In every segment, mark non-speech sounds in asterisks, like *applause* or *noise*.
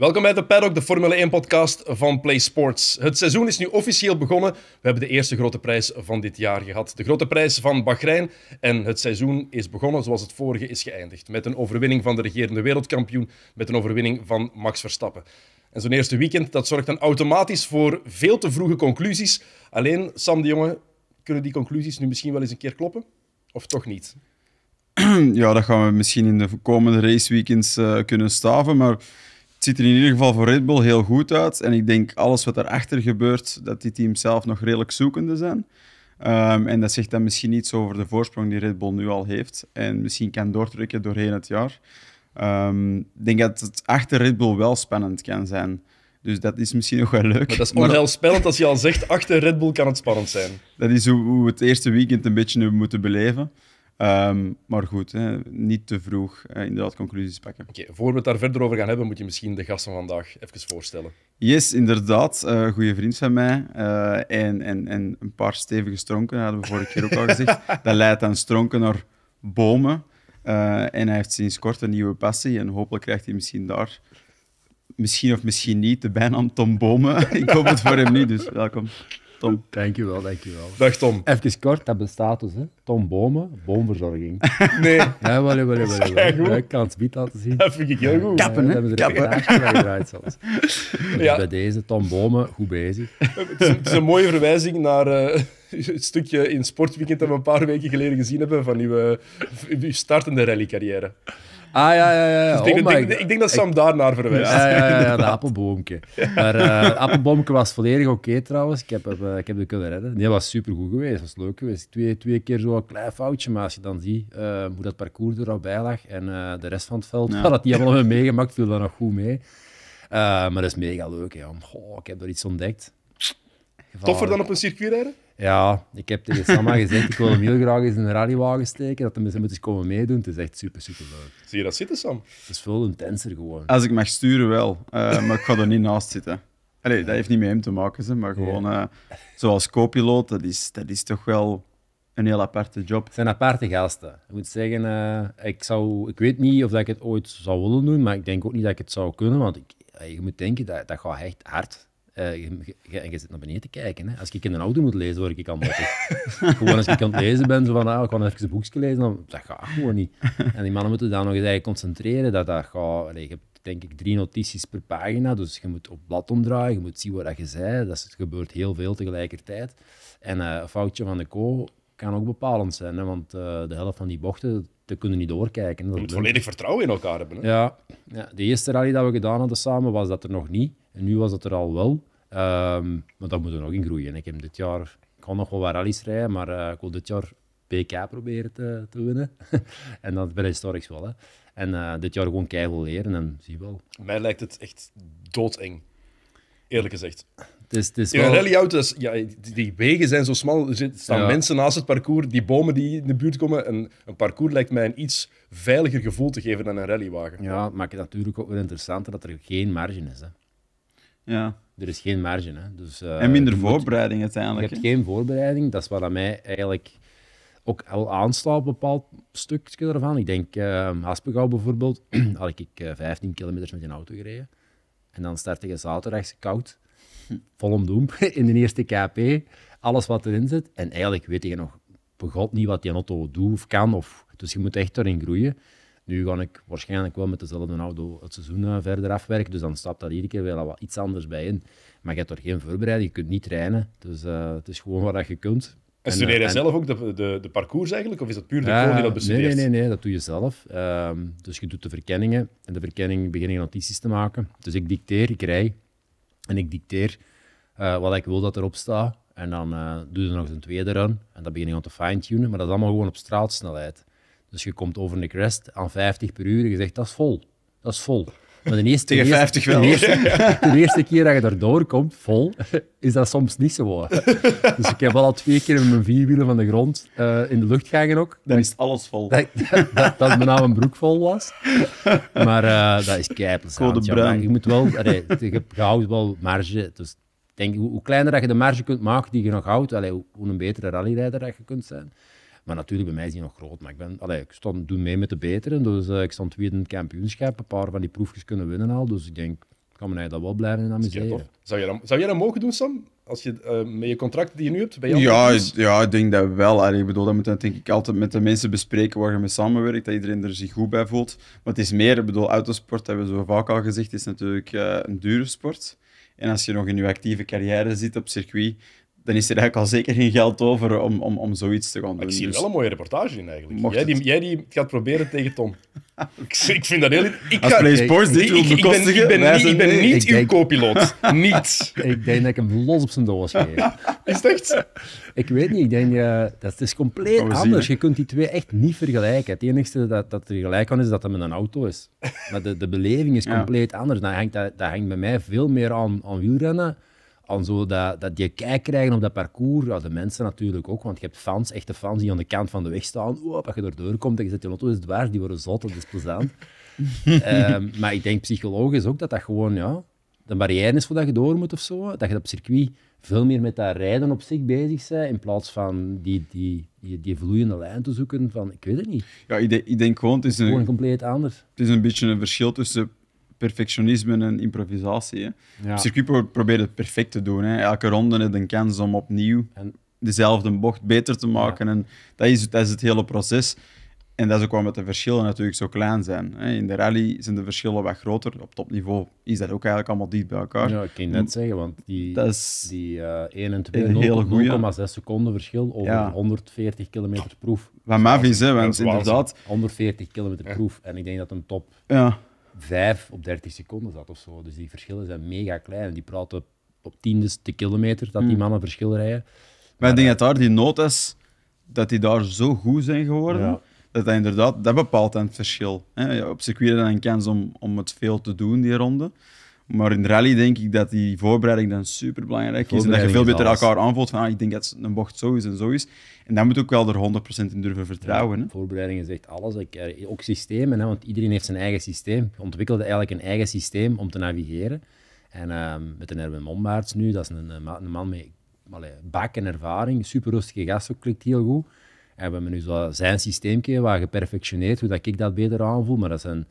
Welkom bij de Paddock, de Formule 1-podcast van Play Sports. Het seizoen is nu officieel begonnen. We hebben de eerste grote prijs van dit jaar gehad. De grote prijs van Bahrein. En het seizoen is begonnen zoals het vorige is geëindigd. Met een overwinning van de regerende wereldkampioen, met een overwinning van Max Verstappen. En zo'n eerste weekend, dat zorgt dan automatisch voor veel te vroege conclusies. Alleen, Sam de Jonge, kunnen die conclusies nu misschien wel eens een keer kloppen? Of toch niet? *clears throat* Ja, dat gaan we misschien in de komende raceweekends eh, kunnen staven, maar het ziet er in ieder geval voor Red Bull heel goed uit. En ik denk alles wat erachter gebeurt, dat die teams zelf nog redelijk zoekende zijn. Ehm, en dat zegt dan misschien iets over de voorsprong die Red Bull nu al heeft. En misschien kan doortrekken doorheen het jaar. Ehm, ik denk dat het achter Red Bull wel spannend kan zijn. Dus dat is misschien nog wel leuk. Maar dat is onheilspellend *laughs* als je al zegt, achter Red Bull kan het spannend zijn. Dat is hoe, hoe we het eerste weekend een beetje nu moeten beleven. Ehm, maar goed, hè, niet te vroeg inderdaad conclusies pakken. Oké, voor we het daar verder over gaan hebben, moet je misschien de gast van vandaag even voorstellen. Yes, inderdaad. Uh, eh, goede vriend van mij. Eh, en, en, en een paar stevige stronken, hadden we vorige keer ook al gezegd. *laughs* Dat leidt aan stronken naar bomen. Eh, en hij heeft sinds kort een nieuwe passie. En hopelijk krijgt hij misschien daar, misschien of misschien niet, de bijnaam Tom Bomen. *laughs* Ik hoop het voor hem niet, dus welkom. Tom. Dankjewel, dankjewel. Dag Tom. Even kort, dat bestaat dus, hè. Tom Bomen, boomverzorging. *laughs* nee. Ja, wel, wel, wel. wel. Ik kan het laten zien. Dat vind ik heel goed. Kappen, hè. hebben *laughs* dus ja. bij deze, Tom Bomen, goed bezig. *laughs* Het is, een mooie verwijzing naar... Eh, het stukje in Sportweekend dat we een paar weken geleden gezien hebben van uw, eh, uw startende rallycarrière. Ah, ja, ja, ja. Dus ik, denk, oh denk, dat Sam daarnaar verwijst. Ja, ja, ja, ja dat *laughs* appelboomke. Maar eh, appelboomke was volledig oké trouwens. Ik heb, uh, ik heb de kunnen redden. Nee, dat was supergoed geweest. Dat was leuk geweest. Twee, twee keer zo'n klein foutje, maar als je dan ziet eh, hoe dat parcours er al bij lag en de rest van het veld, ja. had *laughs* dat we allemaal meegemaakt, viel dat nog goed mee. maar dat is mega leuk. Hè. Goh, ik heb er iets ontdekt. Toffer dan op een circuit rijden? Ja, ik heb tegen Samma gezegd, ik wil hem heel graag eens in een rallywagen steken, dat de mensen moeten komen meedoen. Het is echt super, super leuk. Zie je dat zitten, Sam? Het is veel intenser gewoon. Als ik mag sturen wel, eh, maar ik ga er niet naast zitten. Allee, dat heeft niet met hem te maken, maar gewoon eh, zoals co-piloot, dat is, dat is toch wel een heel aparte job. Het zijn aparte gasten. Ik moet zeggen, eh, ik, zou, ik weet niet of ik het ooit zou willen doen, maar ik denk ook niet dat ik het zou kunnen, want ik, je moet denken, dat, dat gaat echt hard. Eh, en je zit naar beneden te kijken. Hè. Als ik in een auto moet lezen, word ik aan *laughs* Gewoon als ik aan het lezen ben, zo van, ah, ik gewoon even een boekje lezen, dan, dat gaat gewoon niet. *laughs* En die mannen moeten daar nog eens eigenlijk concentreren. Dat, dat gaat, je hebt denk ik drie notities per pagina, dus je moet op blad omdraaien, je moet zien wat je zei. Dat gebeurt heel veel tegelijkertijd. En eh, een foutje van de co kan ook bepalend zijn, hè, want eh, de helft van die bochten te kunnen niet doorkijken. Dat je moet volledig vertrouwen in elkaar hebben. Hè? Ja, ja, de eerste rally dat we gedaan hadden samen was dat er nog niet. En nu was dat er al wel. Ehm, maar dat moet er nog in groeien. Ik heb dit jaar, ik ga nog wel wat rallies rijden, maar eh, ik wil dit jaar PK proberen te, te winnen. *laughs* en dat bij de historics wel. Hè. En eh, dit jaar gewoon keihard leren en zie wel. Mij lijkt het echt doodeng. Eerlijk gezegd. Het is, is rallyauto's, ja, die, wegen zijn zo smal. Er staan mensen naast het parcours, die bomen die in de buurt komen. En een parcours lijkt mij een iets veiliger gevoel te geven dan een rallywagen. Ja, maakt het natuurlijk ook weer interessanter dat er geen marge is. Hè. Ja, er is geen marge. Hè. Dus, eh, en minder voorbereiding uiteindelijk. Je hebt geen voorbereiding. Dat is wat aan mij eigenlijk ook al aanslaat op een bepaald stukje ervan. Ik denk, uh, eh, Haspengouw bijvoorbeeld, *clears throat* had ik 15 eh, kilometer met een auto gereden. En dan startte je zaterdags koud, vol om *laughs* in de eerste KP. Alles wat erin zit. En eigenlijk weet je nog, begot niet wat die auto doet of kan. Of, dus je moet echt erin groeien. Nu ga ik waarschijnlijk wel met dezelfde auto het seizoen eh, verder afwerken. Dus dan stapt dat iedere keer wel wat iets anders bij in. Maar je hebt er geen voorbereiding, je kunt niet trainen. Dus eh, het is gewoon wat je kunt. En studeer eh, jij zelf ook de, de, de, parcours eigenlijk? Of is dat puur de ja, ah, die dat bestudeert? Nee, nee, nee, dat doe je zelf. Ehm, dus je doet de verkenningen. En de verkenning begin je notities te maken. Dus ik dicteer, ik rij. En ik dicteer wat ik wil dat erop staat. En dan doe je nog eens een tweede run. En dan begin je aan te fine-tunen. Maar dat is allemaal gewoon op straatsnelheid. Dus je komt over een crest aan 50 per uur en je zegt dat is vol. Dat is vol. Maar de eerste, *laughs* Tegen 50 wel. De eerste, *laughs* de eerste, keer dat je erdoor komt, vol, is dat soms niet zo. *laughs* Dus ik heb al twee keer met mijn vierwielen van de grond eh, in de lucht gingen ook. Dan is alles vol. Dat, dat, dat mijn naam een broek vol was. Maar eh, dat is keipelzaam. Ja, je moet wel, allee, je houdt wel marge. Dus denk, hoe, kleiner dat je de marge kunt maken die je nog houdt, hoe, hoe een betere rallyrijder dat je kunt zijn. Maar natuurlijk, bij mij is die nog groot. Maar ik, ben, allee, ik stond, doe mee met de beteren. Dus eh, ik stond weer in het kampioenschap. Een paar van die proefjes kunnen winnen al. Dus ik denk, kan mij dat wel blijven in amuseren. Zou, jij dat, zou jij dat mogen doen, Sam? Als je, eh, met je contract die je nu hebt? Bij ja, ja, ik denk dat wel. Allee, ik bedoel, dat moet dan denk ik altijd met de mensen bespreken waar je mee samenwerkt, dat iedereen er zich goed bij voelt. Maar het is meer, ik bedoel, autosport, hebben we zo vaak al gezegd, is natuurlijk eh, een dure sport. En als je nog in je actieve carrière zit op circuit, dan is er eigenlijk al zeker geen geld over om, om, om zoiets te gaan doen. Ik zie dus wel een mooie reportage in eigenlijk. Jij die, jij die gaat proberen tegen Tom. *laughs* ik, ik vind dat heel... Ik ga, dit Ik ben, ik ben, niet, uw co-piloot. *laughs* niet. Ik denk dat ik hem los op zijn doos geef. *laughs* is echt? Ik weet niet. Ik denk, uh, dat is compleet anders. Je kunt die twee echt niet vergelijken. Het enige dat, dat er gelijk kan is dat het met een auto is. Maar de, de beleving is compleet anders. hangt, dat, dat hangt bij mij veel meer aan, aan wielrennen aan zo dat, dat die kijk krijgen op dat parcours. Ja, de mensen natuurlijk ook, want je hebt fans, echte fans, die aan de kant van de weg staan. Oeh, als je er doorkomt en je zet je auto, is het waar, die worden zot, dat is plezant. um, *laughs* maar ik denk psychologisch ook dat dat gewoon ja, de barrière is dat je door moet of zo. Dat je op circuit veel meer met dat rijden op zich bezig bent, in plaats van die, die, die, vloeiende lijn te zoeken van, ik weet het niet. Ja, ik, ik denk gewoon... Het is een, gewoon compleet anders. Het is een beetje een verschil tussen perfectionisme en improvisatie. Hè. circuit probeer het perfect te doen. Hè. Elke ronde heeft een kans om opnieuw en... dezelfde bocht beter te maken. En dat is, dat is het hele proces. En dat is ook wel met de verschillen natuurlijk zo klein zijn. Hè. In de rally zijn de verschillen wat groter. Op topniveau is dat ook eigenlijk allemaal dicht bij elkaar. Ja, ik kan net zeggen, want die, dat eh, en die uh, 1 seconden verschil over 140 kilometer proef. Wat maf is, hè, inderdaad... 140 kilometer proef. En ik denk dat een top... Ja vijf op 30 seconden zat of zo. Dus die verschillen zijn mega klein. Die praten op tiendes de kilometer dat die hmm. mannen verschil rijden. Maar ik denk dat daar die nood is, dat die daar zo goed zijn geworden, dat dat inderdaad, dat bepaalt dan het verschil. Op circuit dan een kans om, om het veel te doen, die ronde. Maar in rally denk ik dat die voorbereiding dan super belangrijk is. En dat je veel beter elkaar aanvoelt van ah, ik denk dat een bocht zo is en zo is. En dan moet ook wel er 100% in durven vertrouwen. Ja, hè? Voorbereiding is echt alles. Eh, ook systemen, hè, want iedereen heeft zijn eigen systeem. Je ontwikkelde eigenlijk een eigen systeem om te navigeren. En ehm, met een Erwin Mombaerts nu, dat is een, man met allee, bak en ervaring. Super rustige gast, ook klikt heel goed. En we hebben nu zo zijn systeem waar geperfectioneerd, hoe dat ik dat beter aanvoel. Maar dat een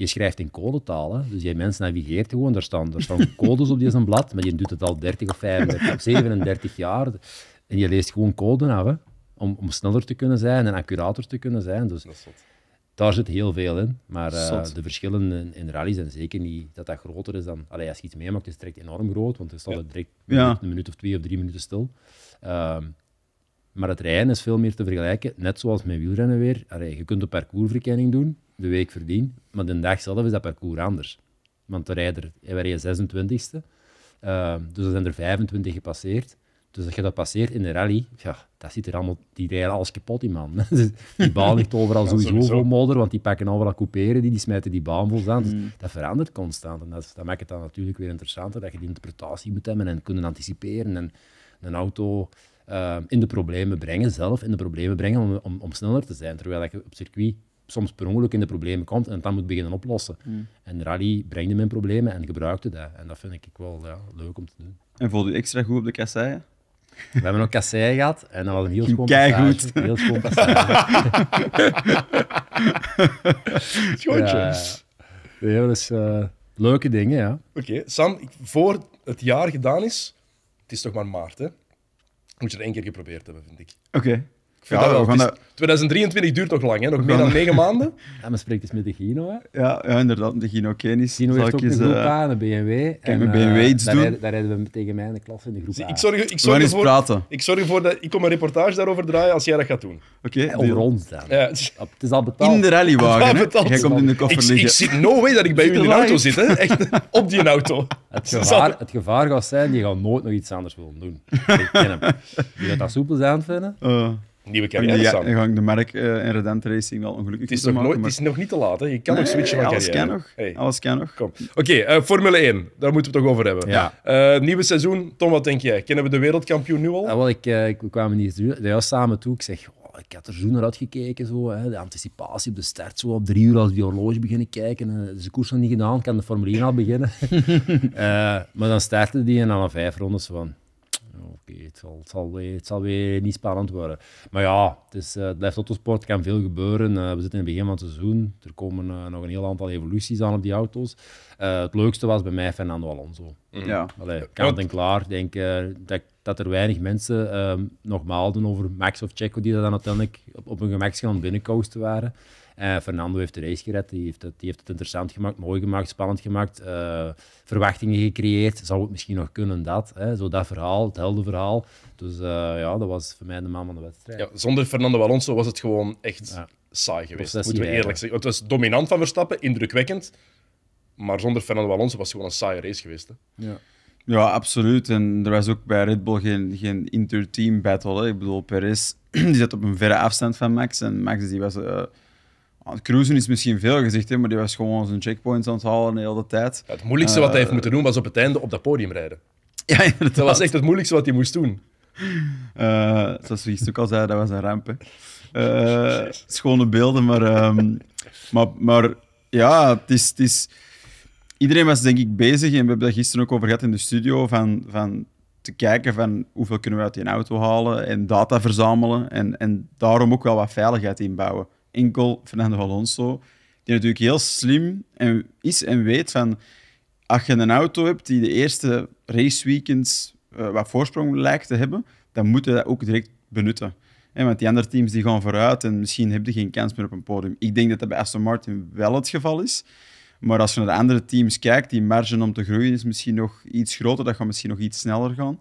je schrijft in codetaal. Dus jij mensen navigeert gewoon. Er staan, er staan codes op die zijn blad, maar je doet het al 30 of 35 37 jaar. En je leest gewoon code af, hè? Om, om sneller te kunnen zijn en accurater te kunnen zijn. Dus daar zit heel veel in. Maar eh, de verschillen in, in rally zijn zeker niet dat dat groter is dan. Allee, als je iets meemaakt, is het direct enorm groot, want dan staat ja. direct een minuut of twee of drie minuten stil. Ehm, maar het rijden is veel meer te vergelijken, net zoals met wielrennen weer. je kunt een parcoursverkenning doen, de week verdien, maar de dag zelf is dat parcours anders. Want de rijder, wij je 26e, dus er zijn er 25 gepasseerd. Dus als je dat passeert in de rally, ja, dat zit er allemaal, die rijden alles kapot, in man. *laughs* Dus die baan ligt overal *laughs* ja, sowieso vol modder, want die pakken overal couperen, die, die smijten die baan vol zand. Dus mm. dat verandert constant. En dat, dat, maakt het dan natuurlijk weer interessanter, dat je die interpretatie moet hebben en kunnen anticiperen. En een auto Ehm, in de problemen brengen zelf, in de problemen brengen om, om, sneller te zijn. Terwijl je op circuit soms per ongeluk in de problemen komt en het dan moet beginnen oplossen. Mm. En rally brengde mijn problemen en gebruikte dat. En dat vind ik wel ja, leuk om te doen. En voelde u extra goed op de kasseien? We hebben ook kasseien gehad en dat was een heel schoon heel schoon passage. heel *laughs* eh, leuke dingen, ja. Oké, Sam, voor het jaar gedaan is, het is toch maar maart, hè? Moet je het één keer geprobeerd hebben, vind ik. Oké ja, dat wel. 2023 duurt nog lang, hè? nog meer dan negen maanden. *laughs* en maar spreekt dus met de Gino. Hè? Ja, ja, inderdaad, de Gino Kennis. Gino heeft ook een groep eh, aan, de BMW. Kijk, met BMW eh, iets daar doen. Rijden, daar rijden we tegen mij in de klas in de groep ik zorg, ik zorg ervoor, praten. Ik zorg ervoor dat ik kom een reportage daarover draaien als jij dat gaat doen. Oké. Okay, over ons dan. Ja. Het is al betaald. In de rallywagen. *laughs* Hè? Jij komt in de koffer liggen. Ik zie no way dat ik bij u in de auto zit. Hè? Echt, *laughs* op die auto. Het gevaar, het gevaar gaat zijn, je gaat nooit nog iets anders willen doen. Ik ken hem. Je gaat dat soepel zijn vinden. Eh nieuwe carrière ja, Dan ga de merk uh, in Redent Racing wel ongelukkig het is nog Het is nog niet te laat, hè. je kan nog switchen van alles Kan nog. Alles kan nog. Oké, eh, Formule 1, daar moeten we het toch over hebben. Eh, nieuwe seizoen, Tom, wat denk jij? Kennen we de wereldkampioen nu al? Ah, ja, ik, ik kwam niet samen toe, ik zeg... Oh, ik had er zo naar uitgekeken, zo, hè, de anticipatie op de start, zo, op drie uur als die horloge beginnen kijken. Dus de koers nog niet gedaan, kan de Formule 1 al beginnen. *laughs* maar dan startte die en dan vijf rondes van, het, zal, weer, het niet spannend worden. Maar ja, het, is, eh, blijft autosport, kan veel gebeuren. Eh, we zitten in het begin van het seizoen. Er komen eh, nog een heel aantal evoluties aan op die auto's. het leukste was bij mij Fernando Alonso. Mhm. Ja. kant en klaar. Ik denk dat, dat er weinig mensen ehm, nog maalden over Max of Checo, die dat dan uiteindelijk op, een hun gemak waren. Uh, Fernando heeft de race gered, die heeft, het, die heeft het interessant gemaakt, mooi gemaakt, spannend gemaakt, eh, verwachtingen gecreëerd. Zou het misschien nog kunnen dat? Hè? Zo dat verhaal, het heldenverhaal. Dus eh, ja, dat was voor mij de man van de wedstrijd. Ja, zonder Fernando Alonso was het gewoon echt saai geweest, moeten we eerlijk zeggen. Het was dominant van Verstappen, indrukwekkend. Maar zonder Fernando Alonso was het gewoon een saaie race geweest. Hè? Ja. Ja, absoluut. En er was ook bij Red Bull geen, geen interteam battle. Hè. Ik bedoel, Perez *clears throat* die zat op een verre afstand van Max. En Max die was Ah, cruisen is misschien veel gezegd, hè, maar die was gewoon zijn checkpoints aan het halen de hele tijd. het moeilijkste wat hij eh, heeft moeten doen was op het einde op dat podium rijden. Ja, inderdaad. Dat was echt het moeilijkste wat hij moest doen. Eh, zoals we ook al zeiden, dat was een ramp. Uh, schone beelden, maar, ehm, maar, maar ja, het is, Iedereen was denk ik bezig, en we hebben dat gisteren ook over gehad in de studio, van, van te kijken van hoeveel kunnen we uit die auto halen en data verzamelen en, en daarom ook wel wat veiligheid inbouwen enkel Fernando Alonso. Die natuurlijk heel slim en, is en weet van... Als je een auto hebt die de eerste raceweekends uh, wat voorsprong lijkt te hebben, dan moet je dat ook direct benutten. want die andere teams die gaan vooruit en misschien hebben je geen kans meer op een podium. Ik denk dat dat bij Aston Martin wel het geval is. Maar als je naar de andere teams kijkt, die marge om te groeien is misschien nog iets groter. Dat gaat misschien nog iets sneller gaan.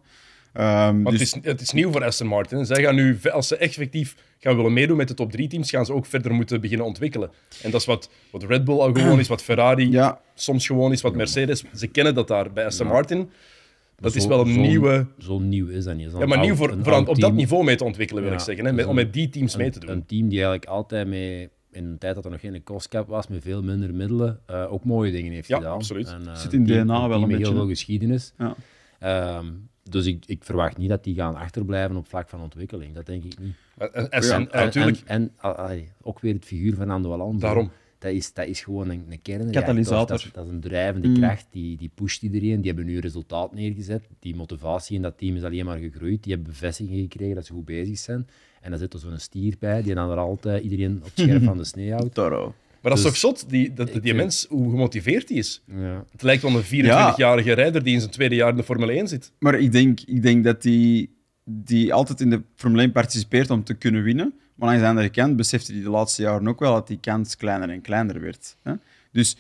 Um, het, is, het, is, nieuw voor Aston Martin. Zij gaan nu, als ze echt effectief gaan willen meedoen met de top 3 teams, gaan ze ook verder moeten beginnen ontwikkelen. En dat is wat, wat Red Bull al gewoon is, wat Ferrari soms gewoon is, wat Mercedes. Ze kennen dat daar bij Aston Martin. Dat is wel een nieuwe. Zo nieuw is dat niet. ja, maar nieuw voor, op dat niveau mee te ontwikkelen, wil ik zeggen. Hè? om met die teams mee te doen. Een team die eigenlijk altijd mee, in een tijd dat er nog geen cost cap was, met veel minder middelen, eh, ook mooie dingen heeft ja, gedaan. Absoluut. Eh, Zit in DNA wel een beetje. Met heel veel geschiedenis. Ja. Ehm, dus ik, ik, verwacht niet dat die gaan achterblijven op vlak van ontwikkeling. Dat denk ik niet. En, en, en, ah, ook weer het figuur van Ando Daarom. Dat is, dat is gewoon een, een Dat, is een drijvende mm. kracht. Die, die pusht iedereen. Die hebben nu resultaat neergezet. Die motivatie in dat team is alleen maar gegroeid. Die hebben bevestiging gekregen dat ze goed bezig zijn. En dan zit er zo'n stier bij die dan er altijd iedereen op het scherp *laughs* van de snee houdt. Maar dat is dus toch zot, die, dat, die, mens, hoe gemotiveerd hij is. Ja. Het lijkt wel een 24-jarige rijder die in zijn tweede jaar in de Formule 1 zit. Maar ik denk, ik denk dat die, die altijd in de Formule 1 participeert om te kunnen winnen. Maar aan de andere kant besefte hij de laatste jaren ook wel dat die kans kleiner en kleiner werd. Hè? Dus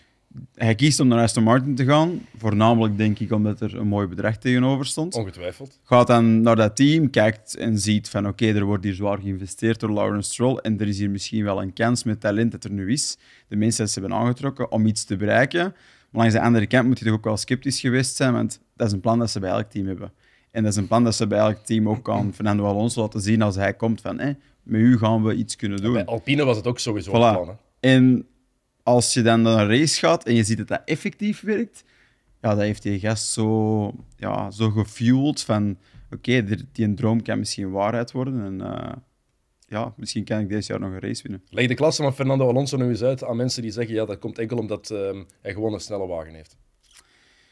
hij kiest om naar Aston Martin te gaan. Voornamelijk denk ik omdat er een mooi bedrag tegenover stond. Ongetwijfeld. Gaat dan naar dat team, kijkt en ziet van oké, er wordt hier zwaar geïnvesteerd door Lawrence Stroll. En er is hier misschien wel een kans met talent dat er nu is. De mensen die ze hebben aangetrokken om iets te bereiken. Maar langs de andere kant moet je toch ook wel sceptisch geweest zijn, want dat is een plan dat ze bij elk team hebben. En dat is een plan dat ze bij elk team ook kan Fernando Alonso laten zien als hij komt van hé, met u gaan we iets kunnen doen. Bij Alpine was het ook sowieso van. een plan. Hè? als je dan naar een race gaat en je ziet dat dat effectief werkt, ja, dat heeft die gast zo, ja, zo gefueld van oké, die, een droom kan misschien waarheid worden en eh, ja, misschien kan ik deze jaar nog een race winnen. Leg de klasse van Fernando Alonso nu eens uit aan mensen die zeggen ja, dat komt enkel omdat ehm, hij gewoon een snelle wagen heeft.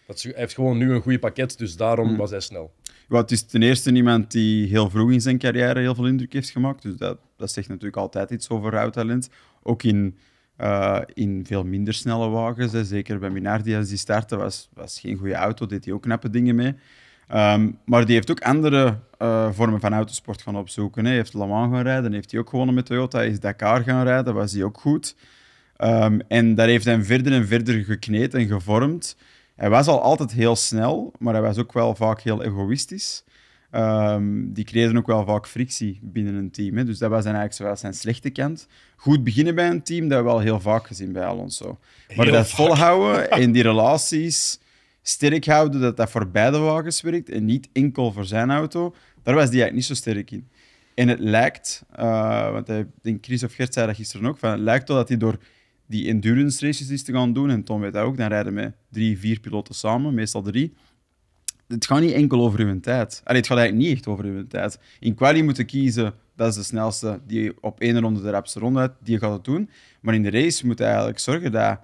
Dat hij heeft gewoon nu een goede pakket, dus daarom hmm. was hij snel. Ja, het is ten eerste iemand die heel vroeg in zijn carrière heel veel indruk heeft gemaakt, dus dat, dat zegt natuurlijk altijd iets over rouwtalent. Ook in eh, in veel minder snelle wagens. Hè. Zeker bij Minardi, als die startte, was, was geen goede auto, deed hij ook knappe dingen mee. Ehm, maar die heeft ook andere eh, vormen van autosport gaan opzoeken. Hij heeft Le Mans gaan rijden, heeft hij ook gewonnen met Toyota, hij is Dakar gaan rijden, was hij ook goed. Ehm, en daar heeft hij verder en verder gekneed en gevormd. Hij was al altijd heel snel, maar hij was ook wel vaak heel egoïstisch. Ehm, die creëren ook wel vaak frictie binnen een team. Hè. Dus dat was dan eigenlijk zowel zijn slechte kant. Goed beginnen bij een team, dat we wel heel vaak gezien bij Alonso. Maar dat volhouden in *laughs* die relaties sterk houden, dat dat voor beide wagens werkt en niet enkel voor zijn auto, daar was hij eigenlijk niet zo sterk in. En het lijkt, eh, want hij, denk Chris of Gert zei dat gisteren ook, van, het lijkt wel dat hij door die endurance races is te gaan doen, en Tom weet dat ook, dan rijden met drie, vier piloten samen, meestal drie, het gaat niet enkel over uw tijd. Allee, het gaat eigenlijk niet echt over uw tijd. In quali moeten kiezen, dat is de snelste, die op één ronde de rapste ronde uit, die gaat het doen. Maar in de race moet je eigenlijk zorgen dat,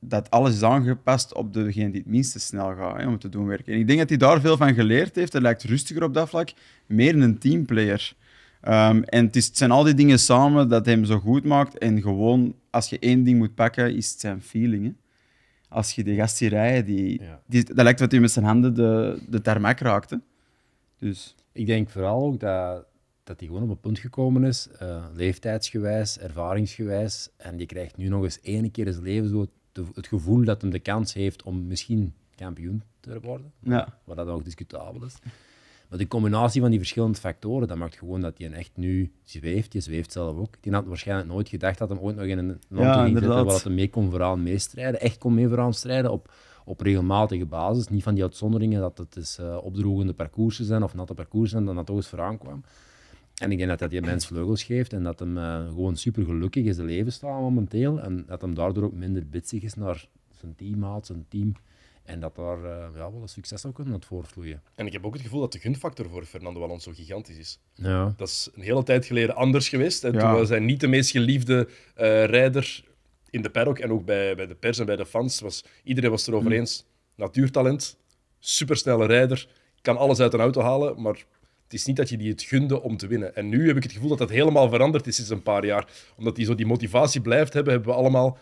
dat alles is aangepast op degene die het minste snel gaat, hè, om te doen werken. En ik denk dat hij daar veel van geleerd heeft. Hij lijkt rustiger op dat vlak, meer een teamplayer. Ehm, en het, is, zijn al die dingen samen dat hem zo goed maakt. En gewoon, als je één ding moet pakken, is het zijn feelingen als je die gast rijden, die, dat lijkt wat hij met zijn handen de, de tarmac raakte. Dus. Ik denk vooral ook dat, dat hij gewoon op een punt gekomen is, eh, leeftijdsgewijs, ervaringsgewijs. En die krijgt nu nog eens één keer in zijn leven zo het, gevoel dat hij de kans heeft om misschien kampioen te worden. Ja. Wat dat ook discutabel is. Maar de combinatie van die verschillende factoren, dat maakt gewoon dat hij echt nu zweeft. Je zweeft zelf ook. Die had waarschijnlijk nooit gedacht dat hem ooit nog in een land ging zitten waar dat hij mee kon vooraan meestrijden. Echt kon mee vooraan strijden op, op regelmatige basis. Niet van die uitzonderingen dat het is, eh, opdrogende parcoursen zijn of natte parcoursen zijn, dat dat toch eens vooraan kwam. En ik denk dat dat die mens vleugels geeft en dat hem eh, gewoon super gelukkig in zijn leven staat momenteel. En dat hem daardoor ook minder bitsig is naar zijn haalt, zijn team en dat daar eh, ja, wel een succes zou kunnen voortvloeien. En ik heb ook het gevoel dat de gunfactor voor Fernando Alonso gigantisch is. Ja. Dat is een hele tijd geleden anders geweest. En toen was hij niet de meest geliefde eh, rijder in de paddock. En ook bij, bij de pers en bij de fans. Was, iedereen was er erover mm. eens. Natuurtalent, supersnelle rijder, kan alles uit een auto halen. Maar het is niet dat je die het gunde om te winnen. En nu heb ik het gevoel dat dat helemaal veranderd is sinds een paar jaar. Omdat hij zo die motivatie blijft hebben, hebben we allemaal...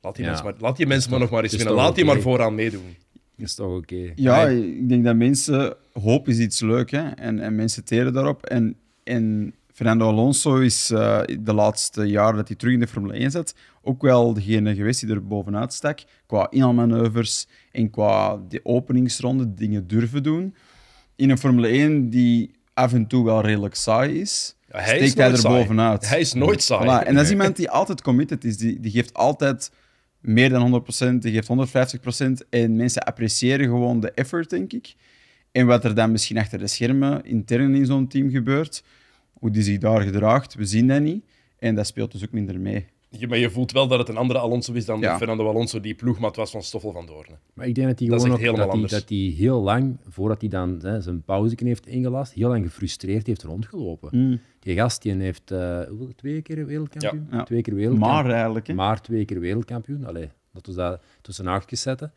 Laat die, mensen, maar, laat die mensen maar nog maar eens winnen. Laat die maar vooraan meedoen is toch oké? Ja, ik denk dat mensen... Hoop is iets leuk, hè. En, en mensen teren daarop. En, en Fernando Alonso is eh, de laatste jaren dat hij terug in de Formule 1 zat, ook wel degene geweest die er bovenuit stak. Qua inhaalmanoeuvres en qua de openingsronde dingen durven doen. In een Formule 1 die af en toe wel redelijk saai is, hij steekt is hij er saai. bovenuit. Hij is nooit saai. En dat is iemand die altijd committed is. Die, die geeft altijd meer dan 100%, die geeft 150%. En mensen appreciëren gewoon de effort, denk ik. En wat er dan misschien achter de schermen intern in zo'n team gebeurt, hoe die zich daar gedraagt, we zien dat niet. En dat speelt dus ook minder mee je, maar je voelt wel dat het een andere Alonso is dan Fernando Alonso, die ploegmaat was van Stoffel van Doorn. Maar ik denk dat hij gewoon dat, dat, hij, dat heel lang, voordat hij dan hè, zijn pauze heeft ingelast, heel lang gefrustreerd heeft rondgelopen. Mm. Die gast die heeft eh, twee keer wereldkampioen? Twee keer wereldkampioen. Maar eigenlijk. Hè? Maar twee keer wereldkampioen. Allee, dat we dat tussen achtjes zetten.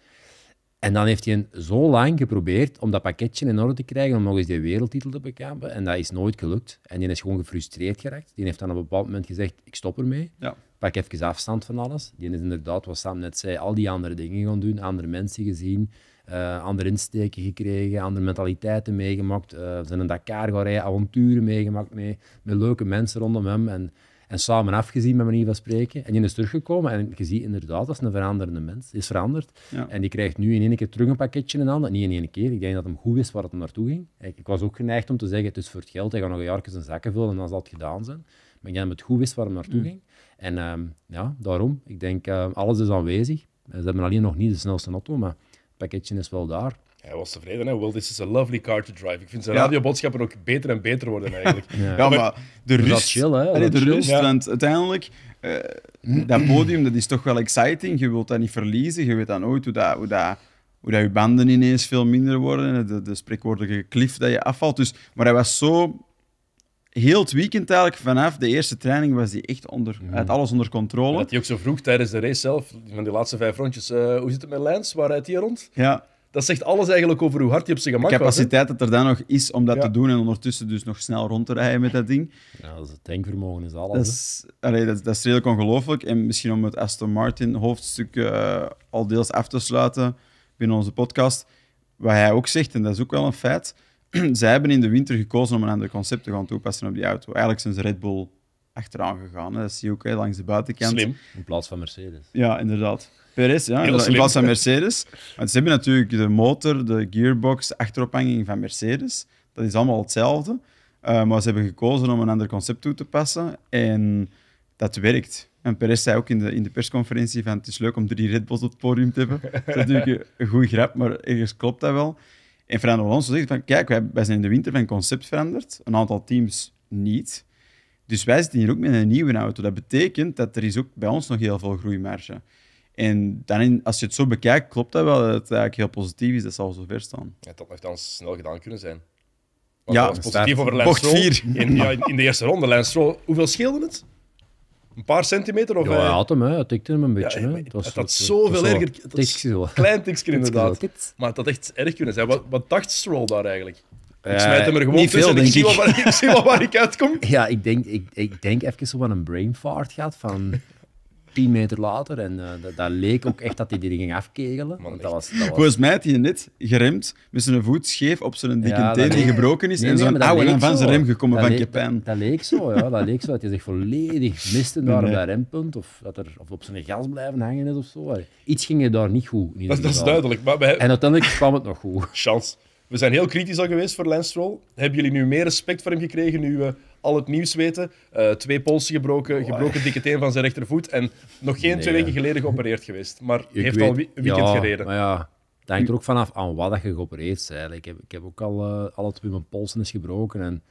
En dan heeft hij zo lang geprobeerd om dat pakketje in orde te krijgen, om nog eens die wereldtitel te bekampen. En dat is nooit gelukt. En die is gewoon gefrustreerd geraakt. Die heeft dan op een bepaald moment gezegd, ik stop ermee. Ja. Pak even afstand van alles. Die is inderdaad, wat Sam net zei, al die andere dingen gaan doen. Andere mensen gezien, eh, andere insteken gekregen, andere mentaliteiten meegemaakt. Uh, eh, zijn een Dakar gaan avonturen meegemaakt mee, met leuke mensen rondom hem. En en samen afgezien, met manier van spreken. En die is teruggekomen en je ziet inderdaad, dat is een veranderende mens. is veranderd. En die krijgt nu in één keer terug een pakketje in handen. Niet in één keer. Ik denk dat hem goed wist waar het naartoe ging. Ik, ik was ook geneigd om te zeggen, het is voor het geld. Hij gaat nog een jaar zijn zakken vullen en dan zal het gedaan zijn. Maar ik denk dat hem het goed wist waar het naartoe mm. ging. En ehm, ja, daarom. Ik denk, ehm, alles is aanwezig. Ze hebben alleen nog niet de snelste auto, maar het pakketje is wel daar. Hij was tevreden, hè? Well, this is a lovely car to drive. Ik vind zijn ja. radioboodschappen ook beter en beter worden eigenlijk. ja. maar, de rust. Dat chill, hè? de chill. rust, want uiteindelijk, eh, dat podium dat is toch wel exciting. Je wilt dat niet verliezen. Je weet dan ooit hoe dat. Hoe dat hoe dat je banden ineens veel minder worden de, de spreekwoordige klif dat je afvalt. Dus, maar hij was zo heel het weekend eigenlijk, vanaf de eerste training, was hij echt onder, mm. had alles onder controle. Dat hij ook zo vroeg tijdens de race zelf, van die laatste vijf rondjes, eh, hoe zit het met Lens, waar rijdt hij rond? Ja. Dat zegt alles eigenlijk over hoe hard hij op zijn gemak De capaciteit dat er dan nog is om dat te doen en ondertussen dus nog snel rond te rijden met dat ding. Ja, dat is het tankvermogen is alles. Dat is, dat, is redelijk ongelooflijk. En misschien om het Aston Martin hoofdstuk eh, al deels af te sluiten binnen onze podcast. Wat hij ook zegt, en dat is ook wel een feit, *clears throat* zij hebben in de winter gekozen om een ander concept te gaan toepassen op die auto. Eigenlijk zijn ze Red Bull achteraan gegaan. Dat zie je ook langs de buitenkant. Slim, in plaats van Mercedes. Ja, inderdaad. Peres, ja. in plaats van Mercedes. Want ze hebben natuurlijk de motor, de gearbox, achterophanging van Mercedes. Dat is allemaal hetzelfde. Eh, maar ze hebben gekozen om een ander concept toe te passen. En dat werkt. En Peres zei ook in de, in de persconferentie van het is leuk om drie Red Bulls op het podium te hebben. dat is natuurlijk een goede grap, maar ergens klopt dat wel. En Fernando Alonso zegt van kijk, wij, wij zijn in de winter van concept veranderd. Een aantal teams niet. Dus wij zitten hier ook met een nieuwe auto. Dat betekent dat er is ook bij ons nog heel veel groeimarge is. En daarin, als je het zo bekijkt, klopt dat wel dat het eigenlijk heel positief is dat zal al zo ver staan. Ja, dat heeft dan snel gedaan kunnen zijn. Want ja, positief over Lenstro. In, ja, in de eerste ronde, Lenstro, hoeveel scheelde het? Een paar centimeter? Of, ja, hij eh, had hem, hè. hij tikte hem een beetje. Ja, hè. Het, was, had zoveel erger. Het klein tikje *laughs* inderdaad. Maar het had echt erg kunnen zijn. Wat, wat dacht Stroll daar eigenlijk? Ik eh, smijt hem er gewoon tussen ik, zie wat Waar, ik wel waar ik uitkom. *laughs* Ja, ik denk, ik, ik denk even zo wat een brain fart gaat van... 10 meter later. En eh, dat, leek ook echt dat hij die ging afkegelen. Want dat was, dat was... Volgens mij had hij net geremd met zijn voet scheef op zijn dikke teen die gebroken is. en zo'n oude van zijn rem gekomen van Kepijn. Dat, leek zo, ja. Dat leek zo dat hij zich volledig miste daar nee. dat rempunt. Of, dat er, of op zijn gas blijven hangen is of zo. Iets ging er daar niet goed. dat, is duidelijk. Maar En uiteindelijk kwam het nog goed. *laughs* Chance. We zijn heel kritisch al geweest voor Lance Stroll. Hebben jullie nu meer respect voor hem gekregen nu we al het nieuws weten. Eh, twee polsen gebroken, oh. gebroken dikke teen van zijn rechtervoet. En nog geen twee weken geleden geopereerd geweest. Maar heeft al een weekend ja, gereden. Maar ja, het hangt er ook vanaf aan wat je geopereerd bent. Ik heb, ik heb ook al uh, eh, alle twee mijn polsen is gebroken. En denk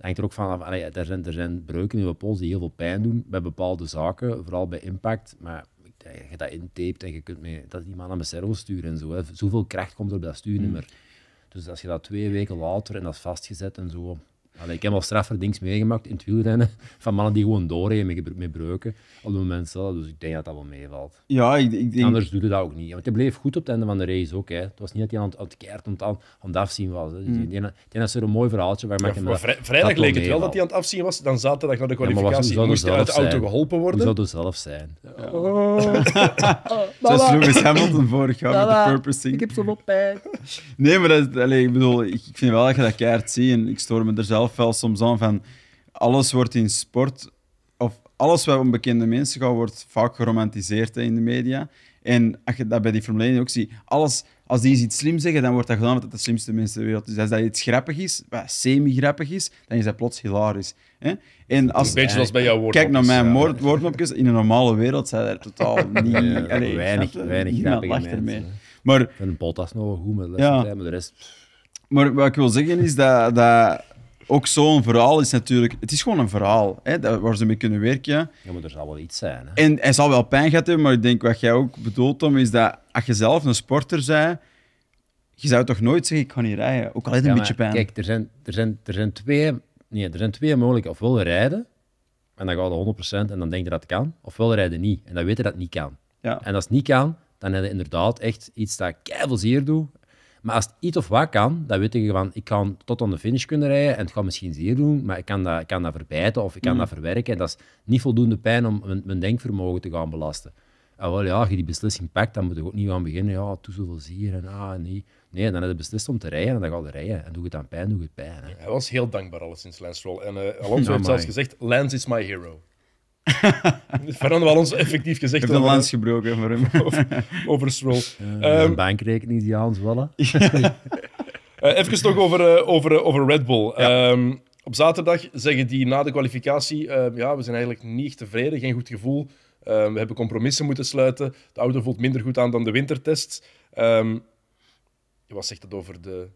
hangt er ook vanaf. Allee, er, zijn, er zijn breuken in mijn pols die heel veel pijn doen bij bepaalde zaken, vooral bij impact. Maar ja, je dat intept en je kunt mee, dat iemand aan mijn servo sturen en zo. Hè. Zoveel kracht komt er op dat stuurnummer. Hmm. Dus als je dat twee weken later en dat is vastgezet en zo, Allee, ik heb al straffer dings meegemaakt in het wielrennen. *laughs* Van mannen die gewoon doorheen met, met breuken op het moment zelf. Dus ik denk dat dat wel meevalt. Ja, ik, ik denk... Anders doe je dat ook niet. Want hij bleef goed op het einde van de race ook. Hè. Het was niet dat hij aan het, aan keert om, aan, aan het afzien was. Hè. Dus mm. Ik denk dat er een mooi verhaaltje waar ja, Vrijdag leek het wel dat hij aan het afzien was. Dan zaterdag naar de kwalificatie moest hij uit de auto geholpen worden. Hoe zou dat zelf zijn? Ja. Oh. *laughs* Zoals Lewis Hamilton vorig jaar met de purposing. Ik heb zo'n pijn. Nee, maar dat, allez, ik bedoel, ik vind wel dat je dat keert ziet en ik stoor me er zelf wel soms aan van alles wordt in sport, of alles wat om bekende mensen gaat, wordt vaak geromantiseerd in de media. En als je dat bij die Formule ook ziet, alles, als die iets slim zeggen, dan wordt dat gedaan met dat de slimste mensen ter wereld. Dus als dat iets grappig is, semi-grappig is, dan is dat plots hilarisch. Hè? En als, een beetje zoals bij jouw Kijk naar mijn ja. In een normale wereld zijn er totaal *laughs* niet... *laughs* weinig, grappig. weinig grappige mensen. Maar, nog goed met, de rest... Maar wat ik wil zeggen is dat, dat ook zo'n verhaal is natuurlijk... Het is gewoon een verhaal hè, waar ze mee kunnen werken. Ja, maar er zal wel iets zijn. Hè? En hij zal wel pijn gaan hebben, maar ik denk wat jij ook bedoelt, om is dat als je zelf een sporter bent, je zou toch nooit zeggen, ik ga niet rijden. Ook al een beetje pijn. Kijk, er zijn, er, zijn, er, zijn twee, nee, er zijn twee of Ofwel rijden, en dan gaat we 100% en dan denk je dat het kan. Ofwel rijden niet, en dan weet je dat het niet kan. Ja. En als het niet kan, dan heb je inderdaad echt iets dat kevels hier doe. Maar als het iets of wat kan, dan weet je van, ik kan tot aan de finish kunnen rijden en het gaat misschien zeer doen, maar ik kan dat, ik kan dat verbijten of ik kan mm. dat verwerken. En dat is niet voldoende pijn om mijn, denkvermogen te gaan belasten. En ah, wel, ja, als je die beslissing pakt, dan moet je ook niet gaan beginnen, ja, toe zoveel zier en ah, nee. Nee, dan heb je beslist om te rijden en dan ga je rijden. En doe het aan pijn, doe het pijn. Hè. Hij was heel dankbaar alleszins, Lance Stroll. En uh, *laughs* Alonso heeft zelfs gezegd, Lance is my hero. *laughs* Fernando Alonso effectief gezegd. Heeft de lans gebroken voor hem. *laughs* Over, over Stroll. Uh, bankrekening die aan zwallen. *laughs* uh, even nog over, eh, over, eh, over Red Bull. Ehm, op zaterdag zeggen die na de kwalificatie: ehm, ja, we zijn eigenlijk niet tevreden, geen goed gevoel. we hebben compromissen moeten sluiten. De auto voelt minder goed aan dan de wintertest. Um, wat zegt dat over de,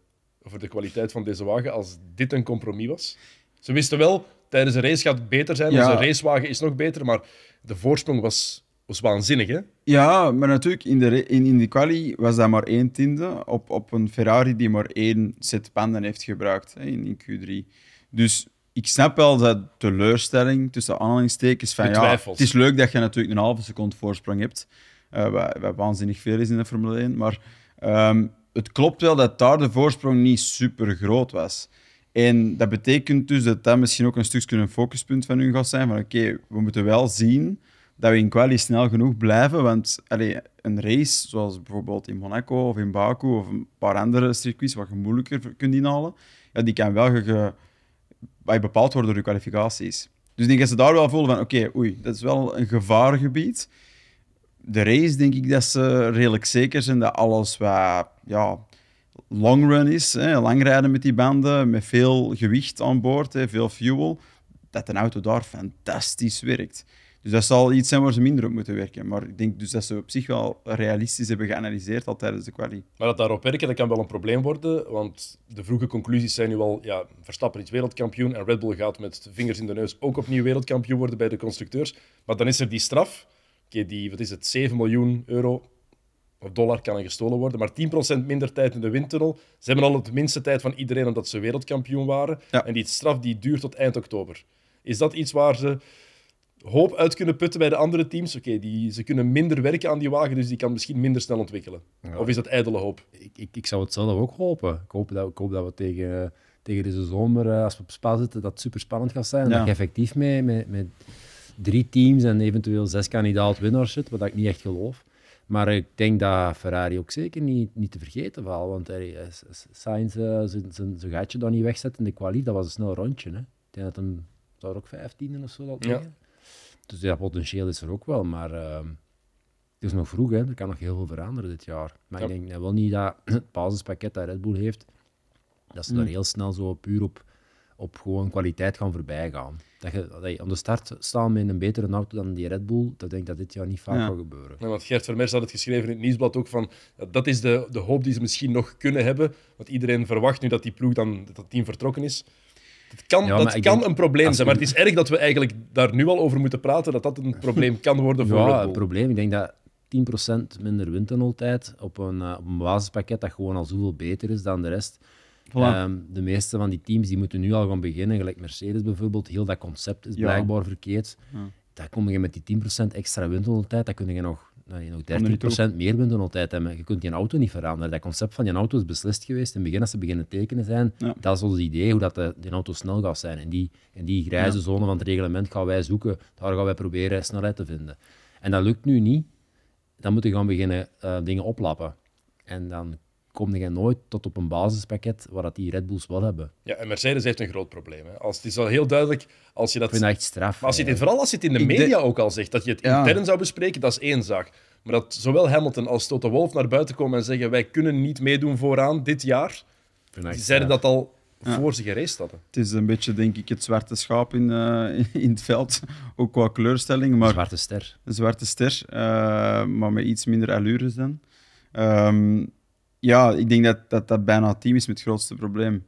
over de kwaliteit van deze wagen als dit een compromis was? Ze wisten wel Tijdens de race gaat het beter zijn. Dus een racewagen is nog beter, maar de voorsprong was, was waanzinnig. Hè? Ja, maar natuurlijk, in de, in, in de quali was dat maar één tiende op, op een Ferrari die maar één set panden heeft gebruikt hè, in, in Q3. Dus ik snap wel dat teleurstelling tussen aanhalingstekens van ja, het is leuk dat je natuurlijk een halve seconde voorsprong hebt, uh, wat, waanzinnig veel is in de Formule 1, maar ehm, het klopt wel dat daar de voorsprong niet super groot was. En dat betekent dus dat dat misschien ook een stukje een focuspunt van hun gaat zijn. Van oké, we moeten wel zien dat we in kwaliteit snel genoeg blijven. Want allee, een race, zoals bijvoorbeeld in Monaco of in Baku of een paar andere circuits wat je moeilijker kunt inhalen, ja, die kan wel ge, bepaald worden door de kwalificaties. Dus ik denk dat ze daar wel voelen van oké, oei, dat is wel een gevaargebied. De race denk ik dat ze redelijk zeker zijn dat alles wat... Ja, long run is, hè, lang rijden met die banden, met veel gewicht aan boord, hè, veel fuel, dat een auto daar fantastisch werkt. Dus dat zal iets zijn waar ze minder op moeten werken. Maar ik denk dus dat ze op zich wel realistisch hebben geanalyseerd al tijdens de quali. Maar dat daarop werken, dat kan wel een probleem worden. Want de vroege conclusies zijn nu al, ja, Verstappen is wereldkampioen en Red Bull gaat met vingers in de neus ook opnieuw wereldkampioen worden bij de constructeurs. Maar dan is er die straf, okay, die, wat is het, 7 miljoen euro of dollar kan gestolen worden, maar 10% minder tijd in de windtunnel. Ze hebben al het minste tijd van iedereen omdat ze wereldkampioen waren. En die straf die duurt tot eind oktober. Is dat iets waar ze hoop uit kunnen putten bij de andere teams? Oké, die ze kunnen minder werken aan die wagen, dus die kan misschien minder snel ontwikkelen. Of is dat ijdele hoop? Ik, ik, ik, zou het zelf ook hopen. Ik hoop dat, ik hoop dat we tegen, tegen deze zomer, eh, als we op spa zitten, dat het super spannend gaat zijn. En ja. dat je effectief mee, met, met drie teams en eventueel zes kandidaat-winnaars zit, wat ik niet echt geloof. Maar ik denk dat Ferrari ook zeker niet, niet te vergeten valt. Want hey, Sainz uh, zijn gaatje dan niet wegzetten in de quali, dat was een snel rondje. Hè. Ik denk dat hem ook vijftiende of zo dat ja. Dus dat ja, potentieel is er ook wel. Maar ehm, het is nog vroeg, hè. er kan nog heel veel veranderen dit jaar. Maar ik denk wel niet dat *clears throat* het basispakket dat Red Bull heeft, dat ze dan mm. heel snel zo puur op op gewoon kwaliteit gaan voorbij gaan. Dat je, dat aan de start staan met een betere auto dan die Red Bull, dat denk ik dat dit jaar niet vaak ja. gaat gebeuren. Ja, want Gert Vermeers had het geschreven in het nieuwsblad ook van eh, dat is de, de hoop die ze misschien nog kunnen hebben. Want iedereen verwacht nu dat die ploeg dan, dat team vertrokken is. Dat kan, dat kan een probleem zijn, maar het is erg dat we eigenlijk daar nu al over moeten praten, dat dat een *laughs* probleem kan worden voor Red Bull. Ja, een probleem. Ik denk dat 10% minder wint dan altijd op een, eh, op een basispakket dat gewoon al zoveel beter is dan de rest. Ehm, de meeste van die teams die moeten nu al gaan beginnen, gelijk Mercedes bijvoorbeeld. Heel dat concept is blijkbaar verkeerd. Ja. Daar kom je met die 10% extra windtunneltijd, dan kun je nog, je nog 30% meer windtunneltijd hebben. Je kunt je auto niet veranderen. Dat concept van je auto is beslist geweest. In het begin, als ze beginnen tekenen zijn, dat is ons idee hoe dat de, eh, die auto snel gaat zijn. En die, in die grijze zone van het reglement gaan wij zoeken. Daar gaan wij proberen snelheid te vinden. En dat lukt nu niet. Dan moeten we gaan beginnen eh, dingen oplappen. En dan kom je nooit tot op een basispakket waar die Red Bulls wel hebben. Ja, en Mercedes heeft een groot probleem. Hè. Als, het is al heel duidelijk, als je dat... Ik vind straf. als je het, vooral als je het in de media ook al zegt, dat je het intern zou bespreken, dat is één zaak. Maar dat zowel Hamilton als Toto Wolf naar buiten komen en zeggen wij kunnen niet meedoen vooraan dit jaar, zeiden dat al voor ze gereisd hadden. Het is een beetje, denk ik, het zwarte schaap in, eh, *laughs* in het veld. Ook qua kleurstelling. Maar... Een zwarte ster. Een zwarte ster, eh, maar met iets minder allures dan. Ehm, ja, ik denk dat dat, dat bijna het team is met het grootste probleem.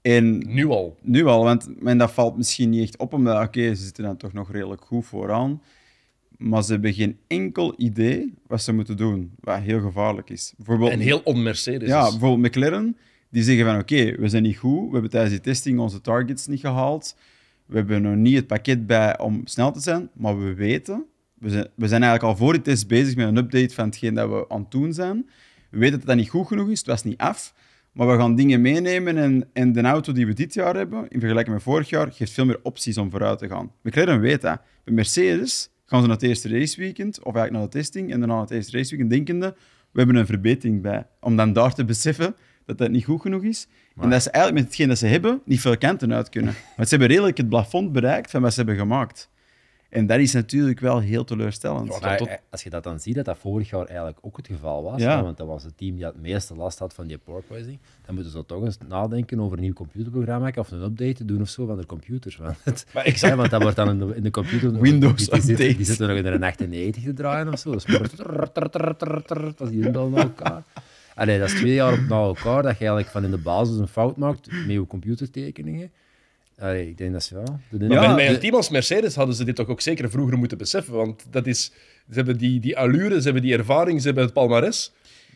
En nu al? Nu al, want dat valt misschien niet echt op, omdat oké, ze zitten dan toch nog redelijk goed vooraan. Maar ze hebben geen enkel idee wat ze moeten doen, wat heel gevaarlijk is. Bijvoorbeeld, en heel on-Mercedes. Ja, bijvoorbeeld McLaren, die zeggen van oké, we zijn niet goed, we hebben tijdens die testing onze targets niet gehaald, we hebben nog niet het pakket bij om snel te zijn, maar we weten, we zijn, we zijn eigenlijk al voor de test bezig met een update van hetgeen dat we aan het doen zijn. We weten dat dat niet goed genoeg is, het was niet af. Maar we gaan dingen meenemen en, en de auto die we dit jaar hebben, in vergelijking met vorig jaar, geeft veel meer opties om vooruit te gaan. McLaren weet dat. Bij Mercedes gaan ze naar het eerste raceweekend, of eigenlijk naar de testing, en dan naar het eerste raceweekend denkende, we hebben een verbetering bij. Om dan daar te beseffen dat dat niet goed genoeg is. En dat ze eigenlijk met hetgeen dat ze hebben, niet veel kanten uit kunnen. Maar *laughs* ze hebben redelijk het plafond bereikt van wat ze hebben gemaakt. En dat is natuurlijk wel heel teleurstellend. Eh, als je dat dan ziet, dat dat vorig jaar eigenlijk ook het geval was, want dat was het team dat het meeste last had van die porpoising, dan moeten ze toch eens nadenken over een nieuw computerprogramma of een update te doen of zo van de computers. Want, maar ik zei want dat wordt dan in de, computer... *laughs* Windows die, die, die, zitten nog in de 98 te draaien of zo. dat is hier naar elkaar. Allee, dat is twee jaar na elkaar dat je eigenlijk van in de basis een fout maakt met je computertekeningen. Allee, ik denk dat ze wel. De maar ja, bij, een team als Mercedes hadden ze dit toch ook zeker vroeger moeten beseffen. Want dat is, ze hebben die, die allure, ze hebben die ervaring, ze hebben het palmares.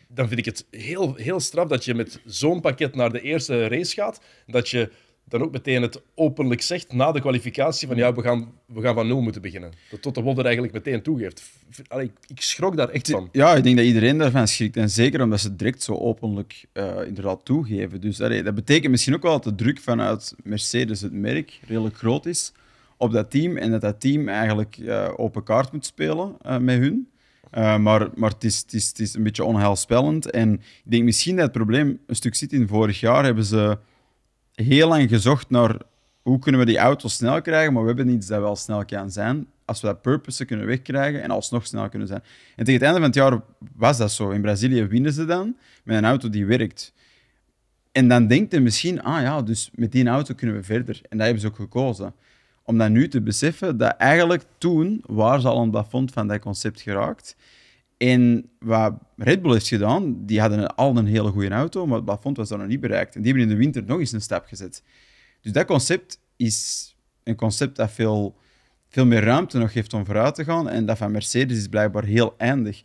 Dan vind ik het heel, heel straf dat je met zo'n pakket naar de eerste race gaat. Dat je dan ook meteen het openlijk zegt na de kwalificatie van ja, we gaan, we gaan van nul moeten beginnen. Dat Tot de er eigenlijk meteen toegeeft. Allee, ik schrok daar echt van. Ja, ik denk dat iedereen daarvan schrikt. En zeker omdat ze direct zo openlijk uh, inderdaad toegeven. Dus allee, dat betekent misschien ook wel dat de druk vanuit Mercedes, het merk, redelijk groot is op dat team. En dat dat team eigenlijk eh, open kaart moet spelen eh, met hun. maar maar het, is, het, is, het is een beetje onheilspellend. En ik denk misschien dat het probleem een stuk zit in vorig jaar. Hebben ze heel lang gezocht naar hoe kunnen we die auto snel krijgen, maar we hebben iets dat wel snel kan zijn. Als we dat purpose kunnen wegkrijgen en alsnog snel kunnen zijn. En tegen het einde van het jaar was dat zo. In Brazilië winnen ze dan met een auto die werkt. En dan denkt hij misschien, ah ja, dus met die auto kunnen we verder. En dat hebben ze ook gekozen. Om dan nu te beseffen dat eigenlijk toen waar ze al aan het plafond van dat concept geraakt. En wat Red Bull heeft gedaan, die hadden al een hele goede auto, maar het plafond was daar nog niet bereikt. En die hebben in de winter nog eens een stap gezet. Dus dat concept is een concept dat veel, veel meer ruimte nog geeft om vooruit te gaan. En dat van Mercedes is blijkbaar heel eindig.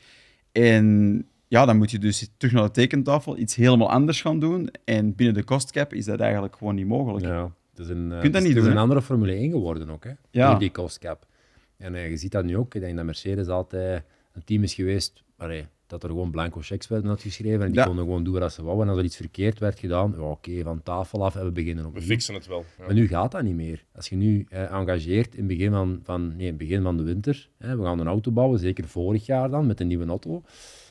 En ja, dan moet je dus terug naar de tekentafel, iets helemaal anders gaan doen. En binnen de cost cap is dat eigenlijk gewoon niet mogelijk. Ja, het is een, dat niet het is een andere Formule 1 geworden ook, hè? Ja. Door die cap. En eh, je ziet dat nu ook. Ik denk dat Mercedes altijd een team is geweest dat er gewoon blanco checks werden geschreven en die konden gewoon doen wat ze wouden. En als er iets verkeerd werd gedaan, oké, van tafel af en we beginnen opnieuw. We fixen het wel. Maar nu gaat dat niet meer. Als je nu eh, engageert in het begin van, van, nee, begin van de winter, hè, we gaan een auto bouwen, zeker vorig jaar dan, met een nieuwe auto.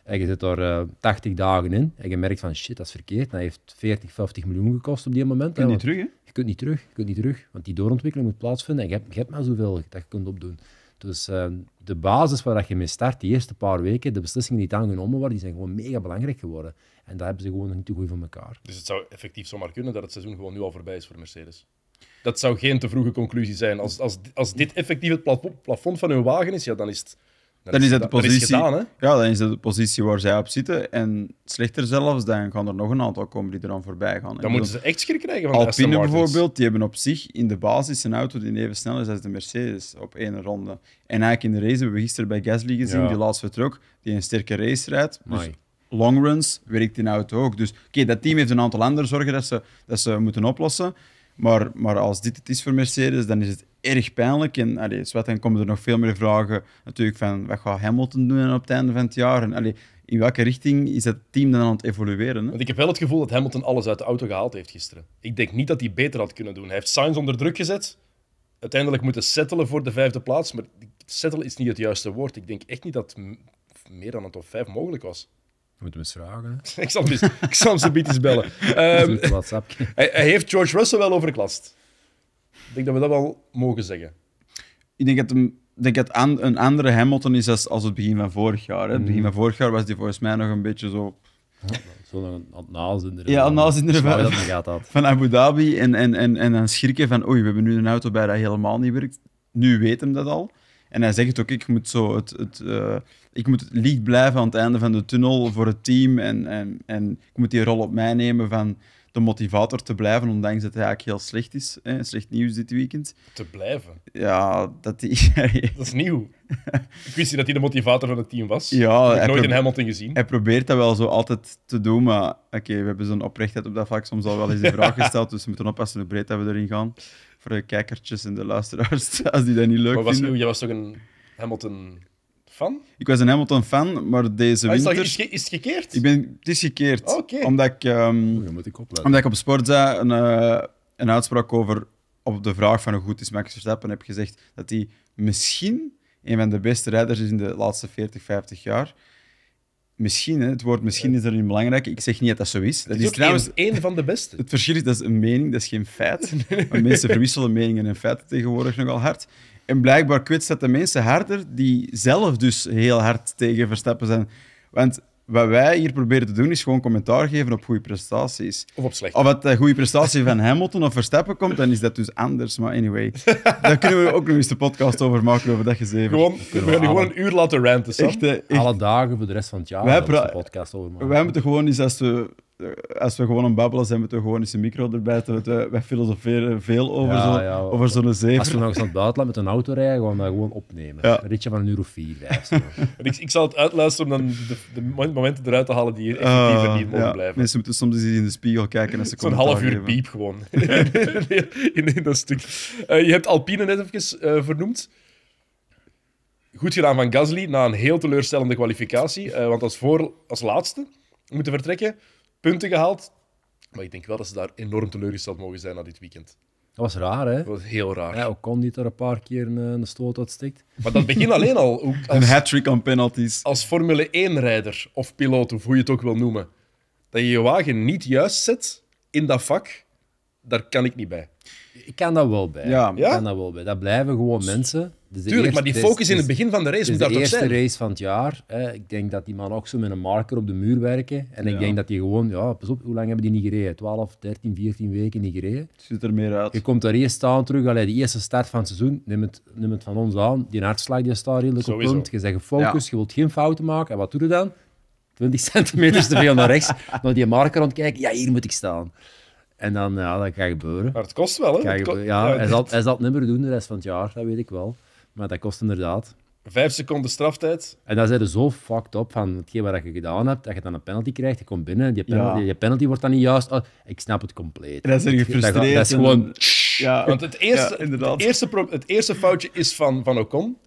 En je zit daar uh, eh, 80 dagen in en je merkt van shit, dat is verkeerd. Dat heeft 40, 50 miljoen gekost op die moment. Kun je niet terug, hè? Je kunt niet terug, je kunt niet terug, want die doorontwikkeling moet plaatsvinden en je hebt, je hebt maar zoveel dat je kunt opdoen. Dus ehm, de basis waar je mee start, die eerste paar weken, de beslissingen die aangenomen worden, die zijn gewoon mega belangrijk geworden. En daar hebben ze gewoon nog niet te goed voor elkaar. Dus het zou effectief zomaar kunnen dat het seizoen gewoon nu al voorbij is voor Mercedes? Dat zou geen te vroege conclusie zijn. Als, als, als dit effectief het plafond van hun wagen is, ja, dan is het dan is dat de positie, ja, dan is dat de positie waar zij op zitten. En slechter zelfs, dan gaan er nog een aantal komen die er eraan voorbij gaan. Dan moeten ze echt schrik krijgen van Alpine de Alpine bijvoorbeeld, die hebben op zich in de basis een auto die even snel is als de Mercedes op één ronde. En eigenlijk in de race hebben we gisteren bij Gasly gezien, die laatst vertrok, die een sterke race rijdt. Dus runs werkt die auto ook. Dus oké, dat team heeft een aantal andere zorgen dat ze, dat ze moeten oplossen. Maar, maar als dit het is voor Mercedes, dan is het erg pijnlijk. En allee, zwart, dan komen er nog veel meer vragen natuurlijk van wat gaat Hamilton doen op het einde van het jaar? En in welke richting is dat team dan aan het evolueren? Hè? Want ik heb wel het gevoel dat Hamilton alles uit de auto gehaald heeft gisteren. Ik denk niet dat hij beter had kunnen doen. Hij heeft Sainz onder druk gezet. Uiteindelijk moeten settelen voor de vijfde plaats. Maar settelen is niet het juiste woord. Ik denk echt niet dat meer dan een top vijf mogelijk was moet hem eens vragen. *laughs* ik, zal hem ik zal bellen. Um, *laughs* *laughs* hij, hij, heeft George Russell wel overklast. Ik denk dat we dat wel mogen zeggen. Ik denk dat, hem, denk een andere Hamilton is als, als het begin van vorig jaar. Hè? Het begin mm. van vorig jaar was die volgens mij nog een beetje zo... Zo'n nazinder. Ja, nazinder van, dat. van Abu Dhabi. En, en, en, en dan schrikken van, oei, we hebben nu een auto bij dat helemaal niet werkt. Nu weet hem dat al. En hij zegt ook, ik moet zo het... het eh, ik moet licht blijven aan het einde van de tunnel voor het team. En, en, en ik moet die rol op mij nemen van de motivator te blijven, ondanks dat hij eigenlijk heel slecht is. Hè? Slecht nieuws dit weekend. Te blijven? Ja, dat is. *laughs* dat is nieuw. Ik wist niet dat hij de motivator van het team was. Ja, ik heb nooit in Hamilton gezien. Hij probeert dat wel zo altijd te doen, maar oké, we hebben zo'n oprechtheid op dat vak soms al wel eens de vraag gesteld, dus we moeten oppassen hoe breed dat we erin gaan. Voor de kijkertjes en de luisteraars, *laughs* als die dat niet leuk maar was Nieuw, jij was toch een Hamilton ik was een Hamilton-fan, maar deze ah, is winter... Is, is het gekeerd? Ik ben, het is gekeerd. Ah, omdat ik... Ehm, moet ik Omdat ik op Sportza een, eh, een uitspraak over... Op de vraag van hoe goed is Max Verstappen, heb gezegd dat hij misschien een van de beste rijders is in de laatste 40, 50 jaar. Misschien, hè, het woord misschien is niet belangrijk. Ik zeg niet dat dat zo is. Dat is, is trouwens één van de beste. Het verschil is, dat is een mening, dat is geen feit. *laughs* mensen verwisselen meningen en feiten tegenwoordig nogal hard. En blijkbaar kwetst de mensen harder die zelf dus heel hard tegen Verstappen zijn. Want wat wij hier proberen te doen, is gewoon commentaar geven op goede prestaties. Of op slechte. Of het een goede prestatie van Hamilton of Verstappen komt, dan is dat dus anders. Maar anyway, daar kunnen we ook nog eens de podcast over maken, over dat gezeven. Gewoon, we gaan gewoon een uur laten ranten, eh, Echt, Alle dagen voor de rest van het jaar hebben de podcast over Wij moeten gewoon eens, als we eh, als we gewoon een babbelen zijn, we toch gewoon eens een micro erbij. We, wij filosoferen veel over oh. zo'n ja, zeven. Als we nog eens aan het buitenland met een auto rijden, gaan we dat gewoon opnemen. Ja. ritje van een uur of vier, vijf. *laughs* ik, ik, zal het uitluisteren om dan de, momenten eruit te halen die hier effectief ah, niet mogen blijven. Mensen moeten soms eens in de spiegel kijken als ze komen. Zo'n half uur piep gewoon. *laughs* in, in, dat stuk. Eh, je hebt Alpine net even uh, vernoemd. Goed gedaan van Gasly na een heel teleurstellende kwalificatie. want als, voor, als laatste moeten vertrekken punten gehaald. Maar ik denk wel dat ze daar enorm teleurgesteld mogen zijn na dit weekend. Dat was raar, hè? Dat was heel raar. Ja, kon niet er een paar keer een, een stoot uitstikt. Maar dat begint alleen al. Ook als, een hat-trick aan penalties. Als Formule 1-rijder of piloot, of hoe je het ook wil noemen, dat je je wagen niet juist zet in dat vak, daar kan ik niet bij. Ik kan dat wel bij. Ja. Ik kan dat wel bij. Dat blijven gewoon mensen Tuurlijk, maar die focus in het begin van de race moet dat toch zijn. de eerste race van het jaar. Hè, ik denk dat die man ook zo met een marker op de muur werken. En ik denk dat die gewoon... Ja, pas op, hoe lang hebben die niet gereden? 12, 13, 14 weken niet gereden. Het ziet er meer uit. Je komt daar eerst staan terug. Allee, de eerste start van het seizoen, neem het, het van ons aan. Die hartslag die staat redelijk op punt. Je zegt focus je wilt geen fouten maken. En wat doe je dan? 20 *laughs* centimeters te veel naar rechts. naar die marker rondkijken: Ja, hier moet ik staan. En dan, ja, dat gaat gebeuren. Maar het kost wel, hè? ja, hij, zal, hij zal het niet doen de rest van het jaar, dat weet ik wel. Maar dat kost inderdaad. Vijf seconden straftijd. En dan zijn ze zo fucked up van hetgeen wat je gedaan hebt, dat je dan een penalty krijgt, je komt binnen Je die penalty, penalty wordt dan niet juist. Ah, ik snap het compleet. En Dat, is dus gewoon... *laughs* want het eerste, ja, het eerste, het eerste foutje is van, van Ocon.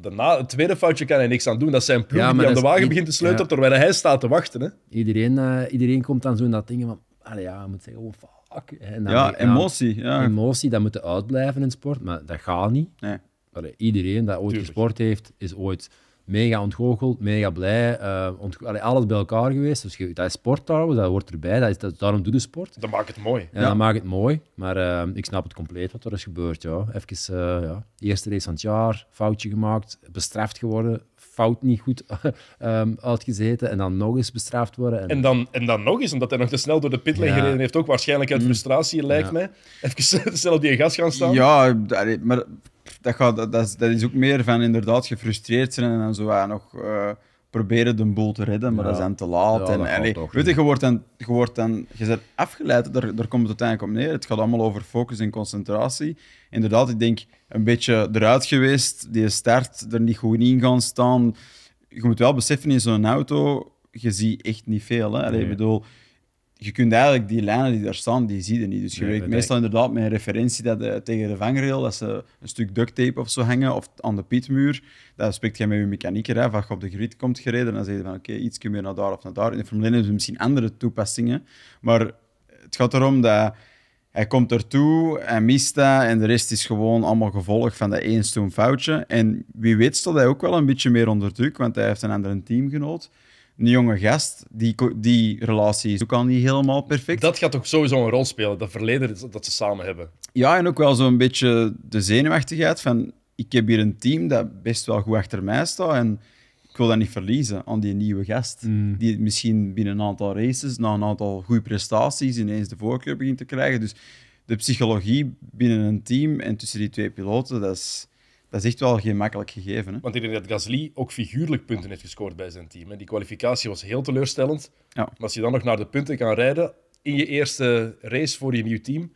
Daarna, het tweede foutje kan hij niks aan doen. Dat zijn ploeg die aan de wagen begint te sleutelen terwijl hij staat te wachten. Hè. Iedereen, eh, iedereen komt dan zo in dat ding van... ja, je moet zeggen, oh, fuck. En dan, ja, emotie. Dan, emotie, dat moet uitblijven in sport, maar dat gaat niet. Nee allee, iedereen dat ooit gesport heeft, is ooit mega ontgoocheld, mega blij. Eh, alles bij elkaar geweest. Dus dat is sport trouwens, dat wordt erbij. Dat is, daarom doe de sport. Dat maakt het mooi. Ja, dat maakt het mooi. Maar eh, ik snap het compleet wat er is gebeurd. Ja. Even, uh, ja. eerste race van het jaar, foutje gemaakt, bestraft geworden, fout niet goed *laughs* ehm, uitgezeten en dan nog eens bestraft worden. En... dan, en dan nog eens, omdat hij nog te snel door de pitlijn gereden heeft, ook waarschijnlijk uit mm. frustratie, lijkt mij. Even *laughs* snel op die gas gaan staan. Ja, maar dat, gaat, dat, is, dat is ook meer van inderdaad gefrustreerd zijn en zo ja, nog eh, proberen de boel te redden, maar dat is dan te laat. en, weet je, je wordt dan, je, wordt dan, je afgeleid, daar, daar komt het uiteindelijk op neer. Het gaat allemaal over focus en concentratie. Inderdaad, ik denk een beetje eruit geweest, die start er niet goed in gaan staan. Je moet wel beseffen in zo'n auto, je ziet echt niet veel. Hè? ik bedoel, je kunt eigenlijk die lijnen die daar staan, die zie je niet. Dus je werkt meestal inderdaad met een referentie dat, eh, tegen de vangrail, dat ze een stuk duct tape of zo hangen, of aan de pitmuur. Dat spreekt je met je mechanieker Hè. Als je op de grid komt gereden, dan zeg je van oké, okay, iets meer naar daar of naar daar. In de Formule 1 hebben ze misschien andere toepassingen, maar het gaat erom dat hij komt ertoe, en mist dat en de rest is gewoon allemaal gevolg van dat één stoom foutje. En wie weet dat hij ook wel een beetje meer onder druk, want hij heeft een andere teamgenoot een jonge gast, die, die relatie is ook al niet helemaal perfect. Dat gaat toch sowieso een rol spelen, dat verleden dat ze samen hebben. Ja, en ook wel zo'n beetje de zenuwachtigheid van... Ik heb hier een team dat best wel goed achter mij staat en ik wil dat niet verliezen aan die nieuwe gast. Mm. Die misschien binnen een aantal races, na een aantal goede prestaties, ineens de voorkeur begint te krijgen. Dus de psychologie binnen een team en tussen die twee piloten, dat is dat is echt wel geen makkelijk gegeven. Hè? Want ik denk dat Gasly ook figuurlijk punten heeft gescoord bij zijn team. Hè? Die kwalificatie was heel teleurstellend. Ja. Maar als je dan nog naar de punten kan rijden in je eerste race voor je nieuw team, maar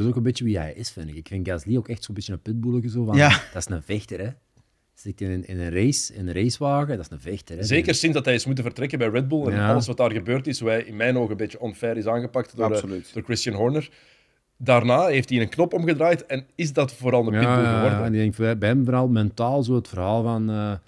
dat is ook een beetje wie hij is, vind ik. Ik vind Gasly ook echt zo'n beetje een pitboeletje. Zo van, ja. Dat is een vechter, hè. Zit in, een, in een race, in een racewagen, dat is een vechter. Hè? Zeker sinds dat hij is moeten vertrekken bij Red Bull en alles wat daar gebeurd is, hoe hij in mijn ogen een beetje onfair is aangepakt door, eh, door Christian Horner daarna heeft hij een knop omgedraaid en is dat vooral een pitbull geworden. Ja, en ik denk bij hem vooral mentaal zo het verhaal van uh, eh,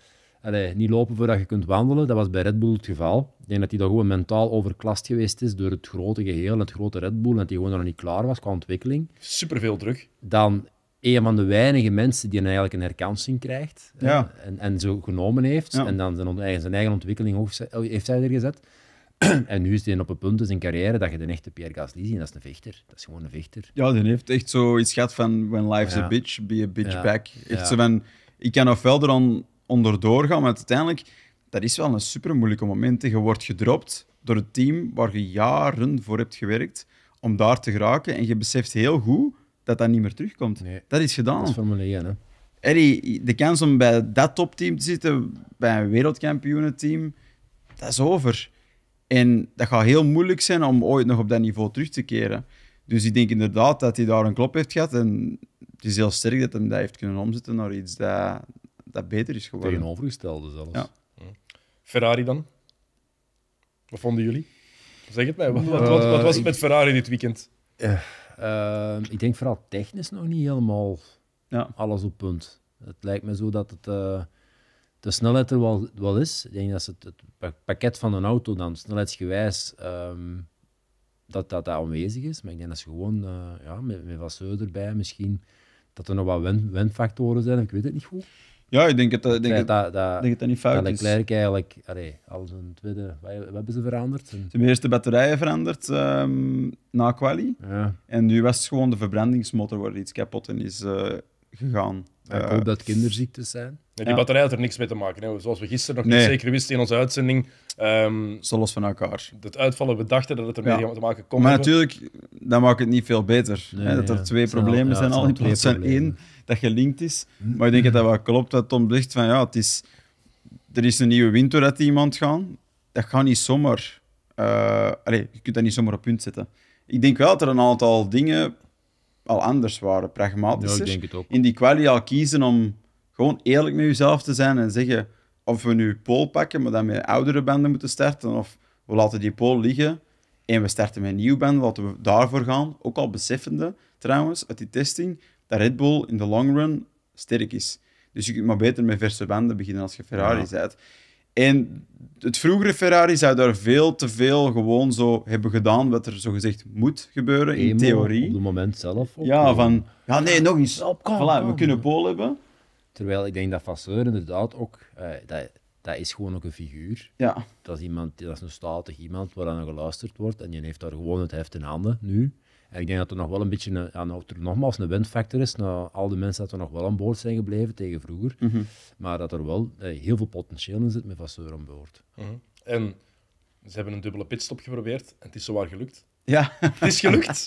allez, niet lopen voordat je kunt wandelen. Dat was bij Red Bull het geval. Ik denk dat hij daar gewoon mentaal overklast geweest is door het grote geheel, het grote Red Bull, en dat hij gewoon nog niet klaar was qua ontwikkeling. Superveel druk. Dan een van de weinige mensen die een eigenlijk een herkansing krijgt eh, en, en zo genomen heeft. En dan zijn, zijn eigen ontwikkeling heeft hij er gezet. *clears throat* en nu is hij op een punt in zijn carrière dat je de echte Pierre Gasly ziet. Dat is een vechter. Dat is gewoon een vechter. Ja, die heeft echt zoiets gehad van when life's a bitch, be a bitch back. Echt zo van, ik kan wel er dan onderdoor gaan, maar uiteindelijk, dat is wel een super moeilijke moment. Je wordt gedropt door het team waar je jaren voor hebt gewerkt om daar te geraken. En je beseft heel goed dat dat niet meer terugkomt. Dat is gedaan. Dat is Formule 1, hè? Eddie, de kans om bij dat topteam te zitten, bij een wereldkampioenenteam, dat is over. En dat gaat heel moeilijk zijn om ooit nog op dat niveau terug te keren. Dus ik denk inderdaad dat hij daar een klop heeft gehad. En het is heel sterk dat hij dat heeft kunnen omzetten naar iets dat, dat beter is geworden. Tegenovergestelde zelfs. Ja. Hm. Ferrari dan? Wat vonden jullie? Zeg het mij. Wat, wat, eh, was het met Ferrari dit weekend? Eh, ehm, ik denk vooral technisch nog niet helemaal ja. alles op punt. Het lijkt me zo dat het... Eh, de snelheid er wel, is. Ik denk dat het, het pakket van een auto dan snelheidsgewijs ehm, dat, dat dat aanwezig is. Maar ik denk dat ze gewoon eh, ja, met, met wat zeur erbij misschien dat er nog wat windfactoren zijn. Ik weet het niet goed. Ja, ik denk het, eh, ik denk dat, dat, denk het niet fout dat is. Leclerc eigenlijk, allee, al zijn tweede, wat, wat, hebben ze veranderd? Ze hebben eerst de batterijen veranderd ehm, na quali. Ja. En nu was het gewoon de verbrandingsmotor waar iets kapot in is eh, gegaan ik eh, dat kinderziektes zijn. die batterij had er niks mee te maken. Hè. Zoals we gisteren nog niet zeker wisten in onze uitzending. ehm Zo los van elkaar. het uitvallen, we dachten dat het ermee Ja. te maken kon Maar natuurlijk, dat maakt het niet veel beter. hè, dat er twee problemen zijn al- problemen zijn al zijn één dat gelinkt is. Maar ik denk dat dat wel klopt, dat Tom zegt van ja, het is, er is een nieuwe wind die iemand gaan. Dat gaat niet zomaar. eh, je kunt dat niet zomaar op punt zetten. Ik denk wel dat er een aantal dingen al anders waren, pragmatisch In die kwaliteit al kiezen om gewoon eerlijk met jezelf te zijn en zeggen of we nu pool pakken, maar dan met oudere banden moeten starten, of we laten die pool liggen en we starten met een nieuwe band, laten we daarvoor gaan. Ook al beseffende, trouwens, uit die testing, dat Red Bull in de long run sterk is. Dus je kunt maar beter met verse banden beginnen als je Ferrari ja. En het vroegere Ferrari zou daar veel te veel gewoon zo hebben gedaan wat er zo gezegd moet gebeuren in theorie. Op het moment zelf. Ook, ja, van ja, nee, nog eens. Stop kom, voilà, we kunnen pole hebben. Terwijl ik denk dat Vasseur inderdaad ook, eh, dat, dat is gewoon ook een figuur. Ja. Dat is, iemand, dat is een statig iemand waar aan geluisterd wordt en je heeft daar gewoon het heft in handen nu ik denk dat er nog wel een beetje, ja, nou, nogmaals een windfactor is, nou, al de mensen dat er nog wel aan boord zijn gebleven tegen vroeger, mhm. maar dat er wel eh, heel veel potentieel in zit met Vasseur aan boord. Mhm. En ze hebben een dubbele pitstop geprobeerd en het is zowaar gelukt. Ja. Het is gelukt. *laughs*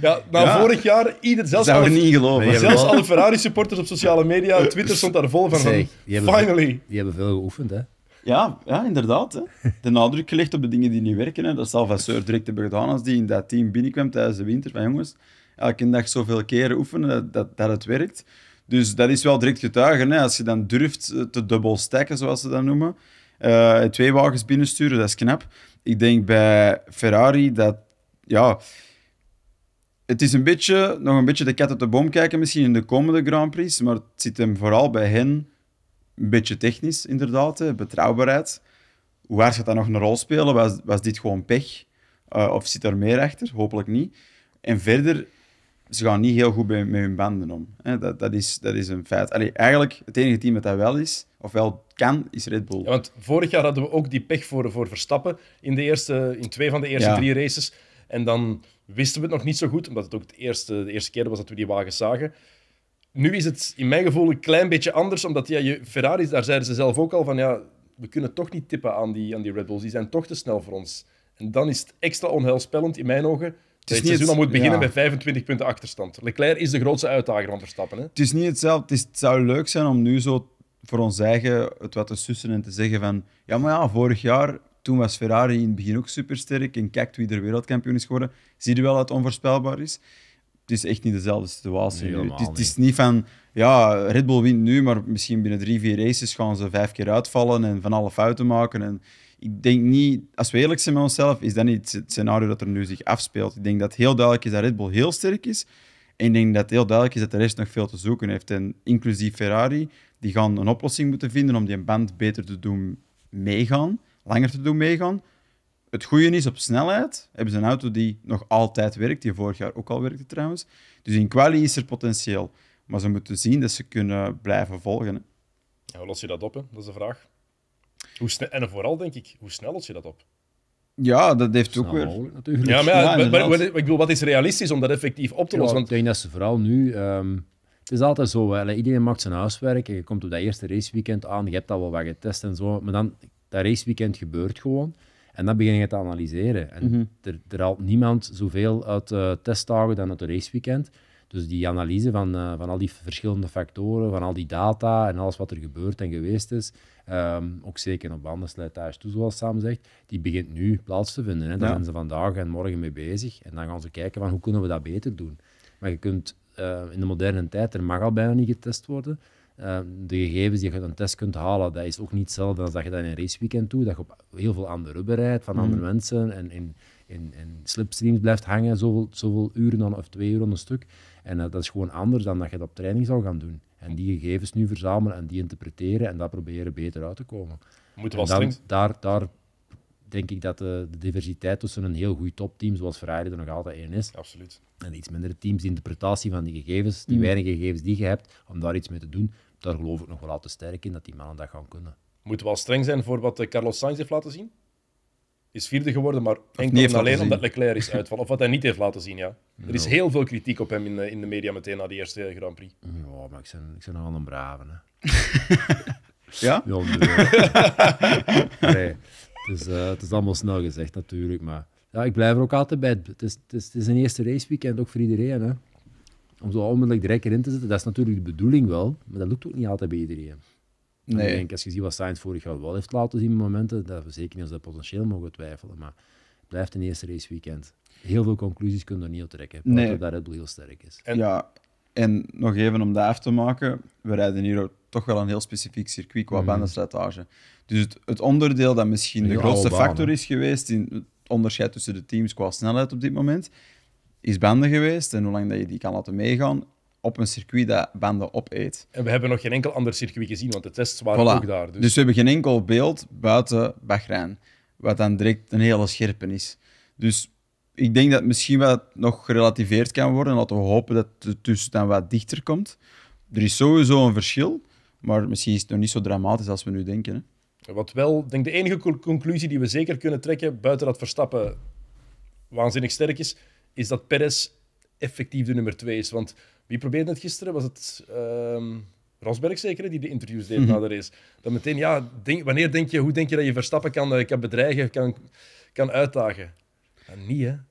Ja, vorig jaar, ieder, zelfs, Zou alle, niet geloven. zelfs alle Ferrari-supporters op sociale media, Twitter stond daar vol van. die finally. die hebben veel geoefend, hè. Ja, ja inderdaad. Hè. De nadruk gelegd op de dingen die niet werken. Hè. Dat zal Vasseur direct hebben gedaan als die in dat team binnenkwam tijdens de winter. Van jongens, elke dag zoveel keren oefenen dat, dat, het werkt. Dus dat is wel direct getuigen. Hè. Als je dan durft eh, te dubbel stacken, zoals ze dat noemen. Eh, twee wagens binnensturen, dat is knap. Ik denk bij Ferrari dat... Ja, het is een beetje, nog een beetje de kat op de boom kijken misschien in de komende Grand Prix. Maar het zit hem vooral bij hen een beetje technisch, inderdaad, hè. betrouwbaarheid. Hoe hard gaat dat nog een rol spelen? Was, was dit gewoon pech? Eh, of zit er meer achter? Hopelijk niet. En verder, ze gaan niet heel goed bij, met hun banden om. Hè. Dat, dat, is, dat is een feit. eigenlijk, het enige team dat dat wel is, of wel kan, is Red Bull. Ja, want vorig jaar hadden we ook die pech voor, voor Verstappen in, de eerste, in twee van de eerste drie races. En dan wisten we het nog niet zo goed, omdat het ook de eerste, de eerste keer was dat we die wagen zagen. Nu is het in mijn gevoel een klein beetje anders, omdat ja, je, Ferraris, daar zeiden ze zelf ook al van, ja, we kunnen toch niet tippen aan die, aan die Red Bulls, die zijn toch te snel voor ons. En dan is het extra onheilspellend in mijn ogen het is niet seizoen moet beginnen met 25 punten achterstand. Leclerc is de grootste uitdager van Verstappen. Hè? Het is niet hetzelfde. Het, is, zou leuk zijn om nu zo voor ons eigen het wat te sussen en te zeggen van... Ja, maar ja, vorig jaar, toen was Ferrari in het begin ook supersterk en kijkt wie er wereldkampioen is geworden. Zie je wel dat het onvoorspelbaar is? het is echt niet dezelfde situatie. het, is, niet van, ja, Red Bull wint nu, maar misschien binnen drie, vier races gaan ze vijf keer uitvallen en van alle fouten maken. En ik denk niet, als we eerlijk zijn met onszelf, is dat niet het scenario dat er nu zich afspeelt. Ik denk dat heel duidelijk is dat Red Bull heel sterk is. En ik denk dat heel duidelijk is dat de rest nog veel te zoeken heeft. En inclusief Ferrari, die gaan een oplossing moeten vinden om die band beter te doen meegaan, langer te doen meegaan het goede is op snelheid, hebben ze een auto die nog altijd werkt, die vorig jaar ook al werkte trouwens. Dus in quali is er potentieel. Maar ze moeten zien dat ze kunnen blijven volgen. Ja, hoe los je dat op? Dat is de vraag. Hoe en vooral denk ik, hoe snel los je dat op? Ja, dat heeft ook weer. Natuurlijk. Ja, maar, ik bedoel, wat is realistisch om dat effectief op te lossen? want... Ik denk dat ze vooral nu. Ehm, het is altijd zo, iedereen maakt zijn huiswerk en je komt op dat eerste raceweekend aan, je hebt al wel wat getest en zo. Maar dan, dat raceweekend gebeurt gewoon. En dat begin je te analyseren. En mhm. er, er, haalt niemand zoveel uit eh, testdagen dan uit de raceweekend. Dus die analyse van, eh, van al die verschillende factoren, van al die data en alles wat er gebeurd en geweest is, ehm, ook zeker op bandenslijtage toe, zoals Sam zegt, die begint nu plaats te vinden. Hè. Daar zijn ze vandaag en morgen mee bezig. En dan gaan ze kijken van hoe kunnen we dat beter doen. Maar je kunt eh, in de moderne tijd, er mag al bijna niet getest worden, Ehm, de gegevens die je uit een test kunt halen, dat is ook niet hetzelfde als dat je dat in een raceweekend doet. Dat je op heel veel andere rubber rijdt van andere mm. mensen en in, in, slipstreams blijft hangen, zoveel, zoveel uren dan of twee uur een stuk. En eh, dat is gewoon anders dan dat je dat op training zou gaan doen. En die gegevens nu verzamelen en die interpreteren en daar proberen beter uit te komen. Moet wel dan, daar, daar denk ik dat de, eh, de, diversiteit tussen een heel goed topteam, zoals Ferrari er nog altijd één is, Absoluut. en iets mindere teams, de interpretatie van die gegevens, die mm. weinige gegevens die je hebt, om daar iets mee te doen, daar geloof ik nog wel al te sterk in dat die mannen dat gaan kunnen. Moeten we wel streng zijn voor wat eh, Carlos Sainz heeft laten zien? Is vierde geworden, maar enkel en alleen omdat Leclerc is uitvallen. Of wat hij niet heeft laten zien, ja. *laughs* Er is heel veel kritiek op hem in, eh, in de media meteen na die eerste eh, Grand Prix. Ja, maar ik zijn ik ben een brave, hè. *laughs* ja? Ja, nee. *laughs* Het, is, het is allemaal snel gezegd, natuurlijk, maar... Ja, ik blijf er ook altijd bij. Het is, het is, het is een eerste raceweekend, ook voor iedereen, hè om zo onmiddellijk direct erin te zetten, dat is natuurlijk de bedoeling wel, maar dat lukt ook niet altijd bij iedereen. Nee. Ik denk, als je ziet wat Sainz vorig jaar wel heeft laten zien momenten, dat we zeker niet als dat potentieel mogen twijfelen, maar het blijft een eerste race weekend. Heel veel conclusies kunnen er niet op trekken, nee. dat Red Bull heel sterk is. ja, en nog even om dat af te maken, we rijden hier toch wel een heel specifiek circuit qua mm. Dus het, het, onderdeel dat misschien de grootste factor is geweest in het onderscheid tussen de teams qua snelheid op dit moment, is banden geweest en hoe lang dat je die kan laten meegaan op een circuit dat banden opeet. En we hebben nog geen enkel ander circuit gezien, want de tests waren voilà. ook daar. Dus-, dus. we hebben geen enkel beeld buiten Bahrein, wat dan direct een hele scherpe is. Dus ik denk dat misschien wat nog gerelativeerd kan worden. Laten we hopen dat het dus dan wat dichter komt. Er is sowieso een verschil, maar misschien is het nog niet zo dramatisch als we nu denken. Hè? Wat wel, denk de enige conclusie die we zeker kunnen trekken, buiten dat Verstappen waanzinnig sterk is, is dat Perez effectief de nummer twee is. Want wie probeerde het gisteren? Was het um, Rosberg zeker, die de interviews deed mhm. na de race? Dan meteen, ja, wanneer denk je, hoe denk je dat je Verstappen kan, eh, bedreigen, kan, kan uitdagen? niet, hè. *laughs*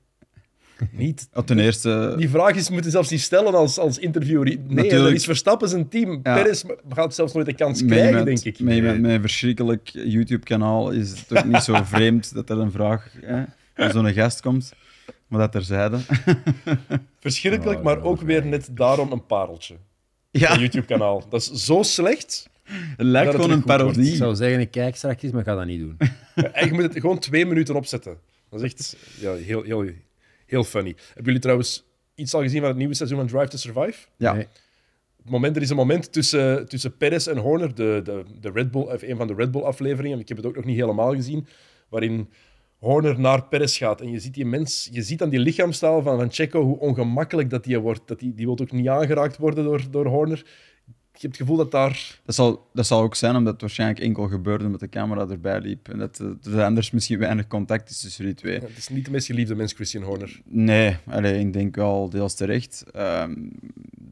Niet. Oh, eerste... Die vraag is, moet je zelfs niet stellen als, als interviewer. Nee, dat is Verstappen zijn team. Perez gaat zelfs nooit de kans krijgen, denk ik. Mijn, mijn, verschrikkelijk YouTube-kanaal is het ook niet zo *laughs* vreemd dat er een vraag van zo'n gast komt. Maar dat terzijde. *laughs* Verschrikkelijk, oh, maar ook weer net daarom een pareltje. Ja. YouTube-kanaal. Dat is zo slecht. Het lijkt gewoon een parodie. Ik zou zeggen, ik kijk straks, maar ga dat niet doen. Ja, *laughs* je moet het gewoon twee minuten opzetten. Dat is echt ja, heel, heel, heel funny. Hebben jullie trouwens iets al gezien van het nieuwe seizoen van Drive to Survive? Ja. Het moment, er is een moment tussen, tussen Perez en Horner, de, de, de Red Bull, of een van de Red Bull-afleveringen, ik heb het ook nog niet helemaal gezien, waarin Horner naar Perez gaat. En je ziet die mens, je ziet aan die lichaamstaal van, van Checo hoe ongemakkelijk dat die wordt. Dat die, die wil ook niet aangeraakt worden door, door Horner. Je hebt het gevoel dat daar. Dat zal, dat zal ook zijn omdat het waarschijnlijk enkel gebeurde met de camera erbij liep. En dat er anders misschien weinig contact is tussen die twee. Ja, het is niet de meest geliefde mens, Christian Horner. Nee, alleen, ik denk wel deels terecht. Ehm,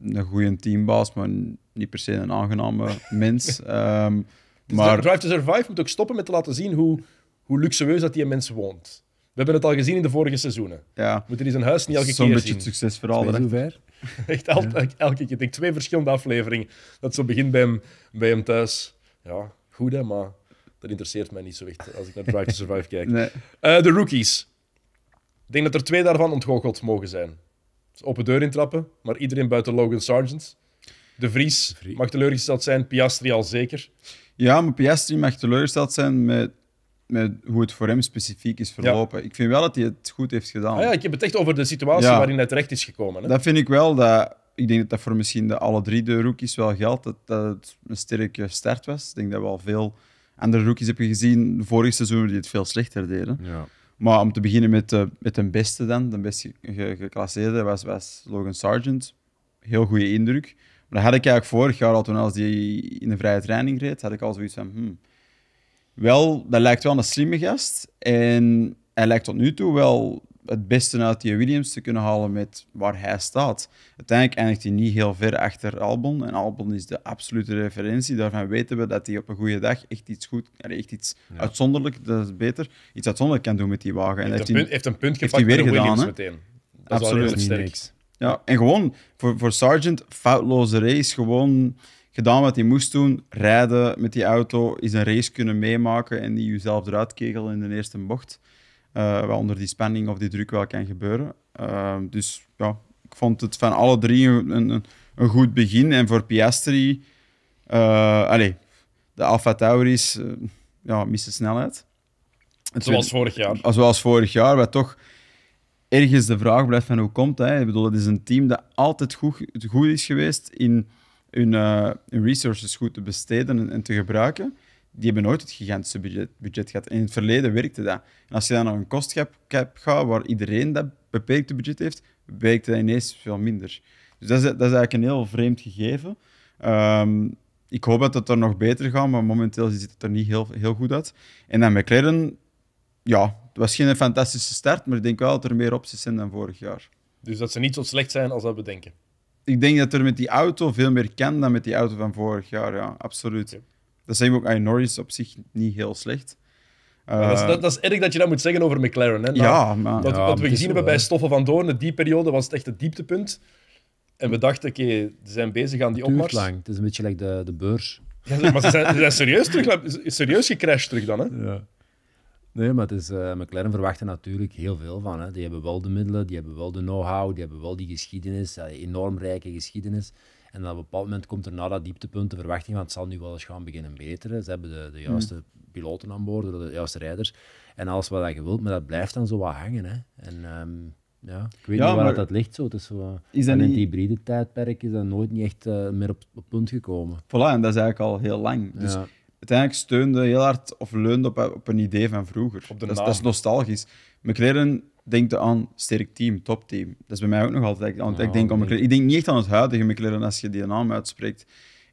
een goede teambaas, maar niet per se een aangename *laughs* mens. Ehm, drive to Survive moet ook stoppen met te laten zien hoe hoe luxueus dat die mens woont. We hebben het al gezien in de vorige seizoenen. Ja. We moeten die zijn huis niet elke keer zien. Zo'n beetje succesverhaal. Echt elke keer. Ik denk twee verschillende afleveringen. Dat zo begint bij hem, bij hem thuis. Ja, goed hè, maar dat interesseert mij niet zo echt als ik naar Drive to Survive kijk. Nee. Eh, de rookies. Ik denk dat er twee daarvan ontgoocheld mogen zijn. Dus open deur intrappen, maar iedereen buiten Logan Sargent. De Vries, mag teleurgesteld zijn, Piastri al zeker. Ja, maar Piastri mag teleurgesteld zijn met met hoe het voor hem specifiek is verlopen. Ik vind wel dat hij het goed heeft gedaan. Ah ja, ik heb het echt over de situatie waarin hij terecht is gekomen. Hè? Dat vind ik wel. Dat, ik denk dat dat voor misschien de alle drie de rookies wel geldt. Dat, dat het een sterke start was. Ik denk dat we al veel andere rookies hebben gezien vorig seizoen die het veel slechter deden. Ja. Maar om te beginnen met, de, eh, met de beste dan, de best geclasseerde, was, was Logan Sargent. Heel goede indruk. Maar dat had ik eigenlijk vorig jaar al, toen als die in de vrije training reed, had ik al zoiets van... Hmm, wel, dat lijkt wel een slimme gast. En hij lijkt tot nu toe wel het beste uit die Williams te kunnen halen met waar hij staat. Uiteindelijk eindigt hij niet heel ver achter Albon. En Albon is de absolute referentie. Daarvan weten we dat hij op een goede dag echt iets goed, echt iets uitzonderlijk, dat is beter, iets uitzonderlijk kan doen met die wagen. En heeft, heeft, een, punt, gepakt heeft hij weer Williams meteen. Dat Absoluut. Is niks. Ja, en gewoon voor, voor Sargent, foutloze race, gewoon gedaan wat hij moest doen. Rijden met die auto, is een race kunnen meemaken en die jezelf eruit kegelen in de eerste bocht. Uh, eh, wat onder die spanning of die druk wel kan gebeuren. Eh, dus ja, ik vond het van alle drie een, een, een goed begin. En voor Piastri, uh, eh, allez, de Alfa Tauris, ja, miste snelheid. zoals vorig jaar. Ah, zoals vorig jaar, wat toch ergens de vraag blijft van hoe komt hij. Ik bedoel, het is een team dat altijd goed, goed is geweest in hun, eh, hun resources goed te besteden en, te gebruiken, die hebben nooit het gigantische budget, budget, gehad. In het verleden werkte dat. En als je dan naar een kostcap cap gaat, waar iedereen dat beperkte budget heeft, werkt dat ineens veel minder. Dus dat is, dat is eigenlijk een heel vreemd gegeven. Ehm, ik hoop dat het er nog beter gaat, maar momenteel ziet het er niet heel, heel goed uit. En dan McLaren, ja, het was geen fantastische start, maar ik denk wel dat er meer opties zijn dan vorig jaar. Dus dat ze niet zo slecht zijn als dat we denken ik denk dat er met die auto veel meer kan dan met die auto van vorig jaar. Ja, absoluut. Dat zijn we ook aan Norris op zich niet heel slecht. dat, is, eh, dat, dat, is, dat je dat moet zeggen over McLaren. Hè? ja, nou, maar, wat, wat we gezien hebben bij Stoffel van Doorn, die periode was het echt het dieptepunt. En we hm. dachten, oké, ze zijn bezig aan die opmars. lang. Het is een beetje like de, de beurs. maar ze zijn, serieus, terug, *laughs* serieus gecrashed terug dan, hè? Ja. Nee, maar het is, eh, McLaren verwacht er natuurlijk heel veel van. Hè. Die hebben wel de middelen, die hebben wel de know-how, die hebben wel die geschiedenis, die eh, enorm rijke geschiedenis. En op een bepaald moment komt er na dat dieptepunt de verwachting van het zal nu wel eens gaan beginnen beteren. Ze hebben de, de juiste hmm. piloten aan boord, de juiste rijders en alles wat je wilt, maar dat blijft dan zo wat hangen. Hè. En ehm, ja, ik weet niet waar dat, dat ligt zo. Het zo in het hybride tijdperk is dat nooit niet echt eh, meer op, punt gekomen. Voilà, en dat is eigenlijk al heel lang. Dus uiteindelijk steunde heel hard of leunde op, op een idee van vroeger. Dat is, nostalgisch. McLaren denkt aan sterk team, topteam. Dat is bij mij ook nog altijd. Want ik, ah, denk om McLaren. ik denk niet echt aan het huidige McLaren als je die naam uitspreekt.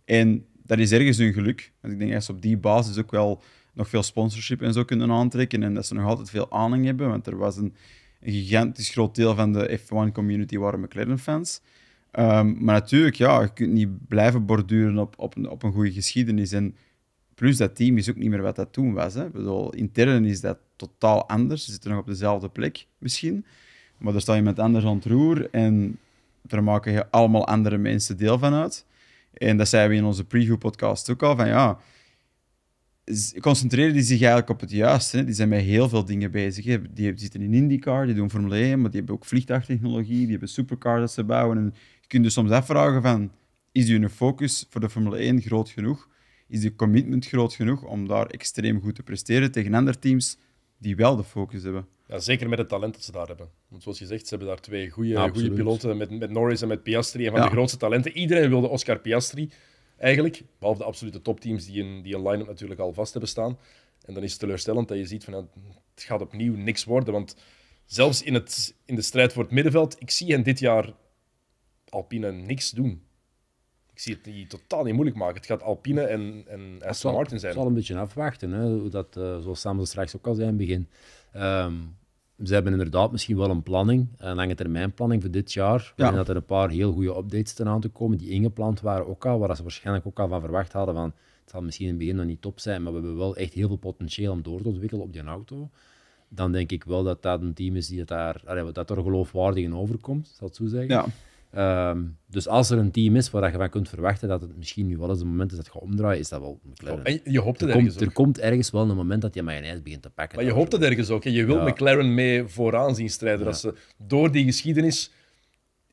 En dat is ergens hun geluk. Want ik denk dat ze op die basis ook wel nog veel sponsorship en zo kunnen aantrekken. En dat ze nog altijd veel aanhang hebben. Want er was een, gigantisch groot deel van de F1 community waren McLaren-fans. Ehm, maar natuurlijk, ja, je kunt niet blijven borduren op, op, een, op een goede geschiedenis. En Plus dat team is ook niet meer wat dat toen was. Hè. intern is dat totaal anders. Ze zitten nog op dezelfde plek misschien. Maar daar sta je met anders aan het roer en daar maken je allemaal andere mensen deel van uit. En dat zeiden we in onze preview podcast ook al, van ja, concentreren die zich eigenlijk op het juiste. Hè? Die zijn met heel veel dingen bezig. Die zitten in IndyCar, die doen Formule 1, maar die hebben ook vliegtuigtechnologie, die hebben supercars dat ze bouwen. En je kunt je dus soms afvragen van, is je focus voor de Formule 1 groot genoeg? is de commitment groot genoeg om daar extreem goed te presteren tegen andere teams die wel de focus hebben. Ja, zeker met het talent dat ze daar hebben. Want zoals je zegt, ze hebben daar twee goede piloten met, met Norris en met Piastri. En van de grootste talenten. Iedereen wilde Oscar Piastri eigenlijk. Behalve de absolute topteams die een, die een line-up natuurlijk al vast hebben staan. En dan is het teleurstellend dat je ziet van het gaat opnieuw niks worden. Want zelfs in, het, in de strijd voor het middenveld, ik zie hen dit jaar Alpine niks doen ik zie het niet totaal niet moeilijk maken. Het gaat Alpine en, en Martin zijn. Het zal een beetje afwachten, hè, hoe dat, uh, zoals Sam straks ook al zei in het begin. Ehm, ze hebben inderdaad misschien wel een planning, een lange termijn planning voor dit jaar. Ja. denk dat er een paar heel goede updates ten aan te komen die ingepland waren ook al, waar ze waarschijnlijk ook al van verwacht hadden van het zal misschien in het begin nog niet top zijn, maar we hebben wel echt heel veel potentieel om door te ontwikkelen op die auto. Dan denk ik wel dat dat een team is die het daar, dat er geloofwaardig in overkomt, zal ik zo zeggen. Ja. Ehm, dus als er een team is waar je van kunt verwachten dat het misschien nu wel eens een moment is dat je omdraait, is dat wel McLaren. Oh, je hoopt het er ergens komt, Er komt ergens wel een moment dat je mayonaise begint te pakken. Maar je hoopt het ergens ook. Hè? Je wil McLaren mee vooraan zien strijden. Ja. ze, door die geschiedenis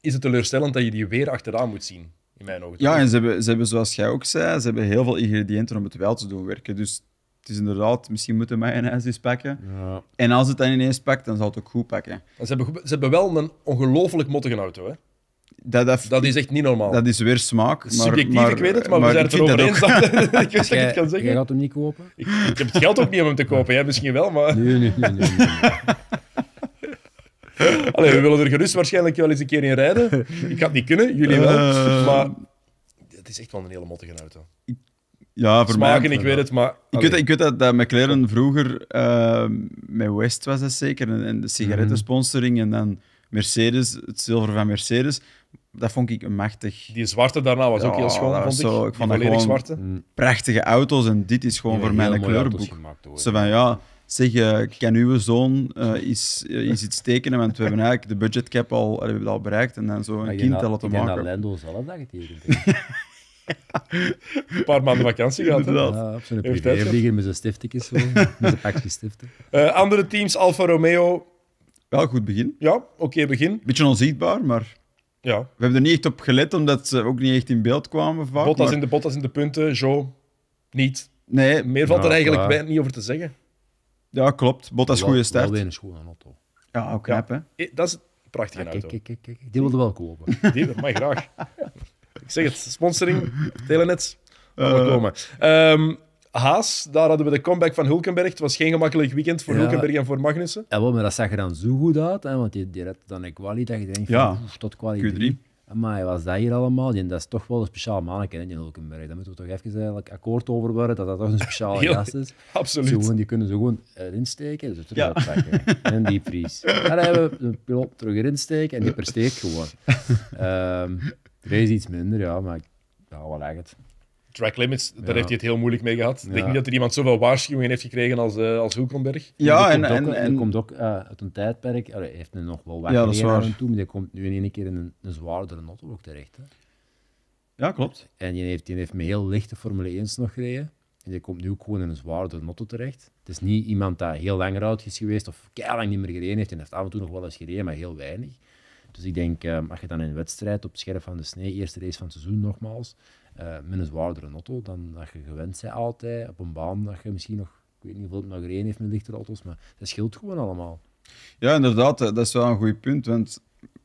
is het teleurstellend dat je die weer achteraan moet zien. In mijn ogen. Ja, en ze hebben, ze hebben, zoals jij ook zei, ze hebben heel veel ingrediënten om het wel te doen werken. Dus het is inderdaad, misschien moeten mayonaise eens pakken. Ja. En als het dan ineens pakt, dan zal het ook goed pakken. ze, hebben, ze hebben wel een ongelooflijk mottige auto, hè? dat, dat, is echt niet normaal. Dat is weer smaak. Maar, Subjectief, ik weet het, maar, we zijn het erover eens dat *laughs* ik wist dat ik het kan zeggen. Jij gaat hem niet kopen? Ik, ik, heb het geld ook niet om hem te kopen. Jij misschien wel, maar... Nee, nee, nee. nee, *laughs* we willen er gerust waarschijnlijk wel eens een keer in rijden. Ik ga het niet kunnen, jullie wel. Eh, maar het is echt wel een hele mottige auto. Ja, voor mij, ik weet het, maar... Ik weet, ik weet, dat, McLaren vroeger... Eh, met West was dat zeker, en, en de sigarettensponsoring, en dan... Mercedes, het zilver van Mercedes dat vond ik een machtig. Die zwarte daarna was ook heel schoon, vond ik. Zo, ik vond zwarte. Mm. prachtige auto's en dit is gewoon voor mij een kleurboek. Ze van, ja, zeg, uh, eh, kan uw zoon eh, is, eh, is iets tekenen? Want we hebben eigenlijk de budgetcap al, al bereikt. En dan zo een kind dat te maken. Ik denk Lendo zelf dat getekend Een paar maanden vakantie gehad. Ja, op zijn privévlieger met zijn stiftekjes. Zo, *laughs* met zijn pakje stiften. andere teams, Alfa Romeo. Wel, goed begin. Ja, oké begin. Beetje onzichtbaar, maar... Ja. We hebben er niet echt op gelet, omdat ze ook niet echt in beeld kwamen vaak. Bottas in de Bottas in de punten, zo niet. Nee. Meer valt er eigenlijk niet over te zeggen. Ja, klopt. Bottas goede start. Alleen is goed aan auto. Ja, oké eh, Dat is een prachtige auto. Kijk, kijk, kijk, Die wilde wel kopen. *laughs* Die wilde graag. Ik zeg het, sponsoring, *laughs* telenet. Uh, eh. komen. Ehm, Haas, daar hadden we de comeback van Hulkenberg. Het was geen gemakkelijk weekend voor Hulkenberg en voor Magnussen. Ja, maar dat zag er dan zo goed uit, hè, want die, die redt dan een kwaliteit. dat je denkt tot kwaliteit. Maar hij was dat hier allemaal? dat is toch wel een speciaal manneke, hè, die Hulkenberg. Daar moeten we toch even eigenlijk akkoord over worden, dat dat toch een speciale *laughs* gast is. Absoluut. Zo die kunnen ze gewoon erin steken, ze terug ja. *laughs* en die prijs. Daar hebben we een pilot terug erin steken en die presteert gewoon. Um, *laughs* iets minder, ja, maar hou wel het track limits, daar heeft hij het heel moeilijk mee gehad. Ik denk niet dat er iemand zoveel waarschuwingen heeft gekregen als, uh, als Hulkenberg. Ja, en, en, en, komt ook eh, uit een tijdperk, hij heeft er nog wel wat ja, aan toe, maar die komt nu in één keer in een, zwaardere notte ook terecht. Hè. Ja, klopt. En die heeft, die heeft met heel lichte Formule 1's nog gereden. En die komt nu ook gewoon in een zwaardere motto terecht. Het is niet iemand dat heel lang uit is geweest of lang niet meer gereden heeft. En heeft af en toe nog wel eens gereden, maar heel weinig. Dus ik denk, mag eh, je dan in een wedstrijd op scherp van de snee, eerste race van het seizoen nogmaals, uh, met een zwaardere auto dan dat je gewend bent altijd. Op een baan dat je misschien nog, ik weet niet of het nog één heeft met lichtere auto's, maar dat scheelt gewoon allemaal. Ja, inderdaad, eh, dat is wel een goed punt. Want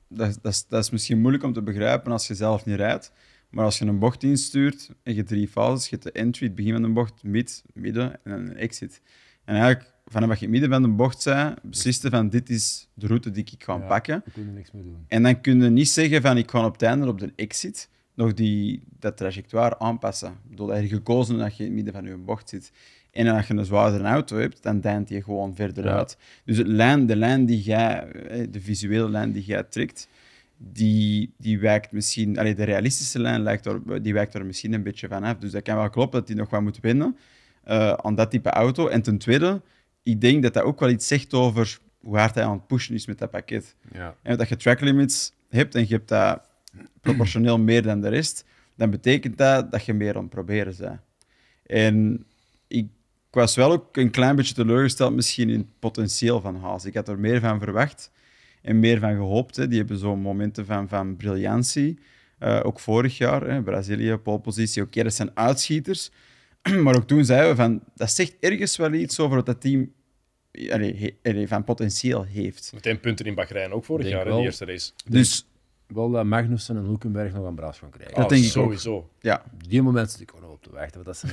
dat, dat, is, dat is misschien moeilijk om te begrijpen als je zelf niet rijdt. Maar als je een bocht instuurt en je drie fases, je hebt de entry, het begin van de bocht, mid, midden en een exit. En eigenlijk, vanaf dat je midden van de bocht zijn besliste van dit is de route die ik ga pakken. Kun je niks meer doen. En dan kun je niet zeggen van ik ga op het einde op de exit nog die, dat trajectoire aanpassen. Ik bedoel, dat je gekozen dat je in het midden van je bocht zit. En als je een zwaardere auto hebt, dan deint je gewoon verder uit. Dus het lijn, de lijn die jij, eh, de visuele lijn die jij trekt, die, die wijkt misschien, allee, de realistische lijn lijkt er, die wijkt er misschien een beetje van af. Dus dat kan wel kloppen dat die nog wat moet winnen uh, aan dat type auto. En ten tweede, ik denk dat dat ook wel iets zegt over hoe hard hij aan het pushen is met dat pakket. Ja. En dat je track limits hebt en je hebt dat proportioneel meer dan de rest, dan betekent dat dat je meer aan het proberen bent. En ik, was wel ook een klein beetje teleurgesteld misschien in het potentieel van Haas. Ik had er meer van verwacht en meer van gehoopt. Hè. Die hebben zo'n momenten van, van briljantie. Eh, ook vorig jaar, hè, Brazilië, polepositie. Oké, okay, dat zijn uitschieters. *clears throat* maar ook toen zeiden we van, dat zegt ergens wel iets over wat dat team allee, van potentieel heeft. Meteen punten in Bahrein ook vorig jaar, in de eerste race. Dus wel dat Magnussen en Hulkenberg nog een braas gaan krijgen. Dat denk ik sowieso. Ja. Die momenten zit ik gewoon op te wachten. Dat is *laughs* we,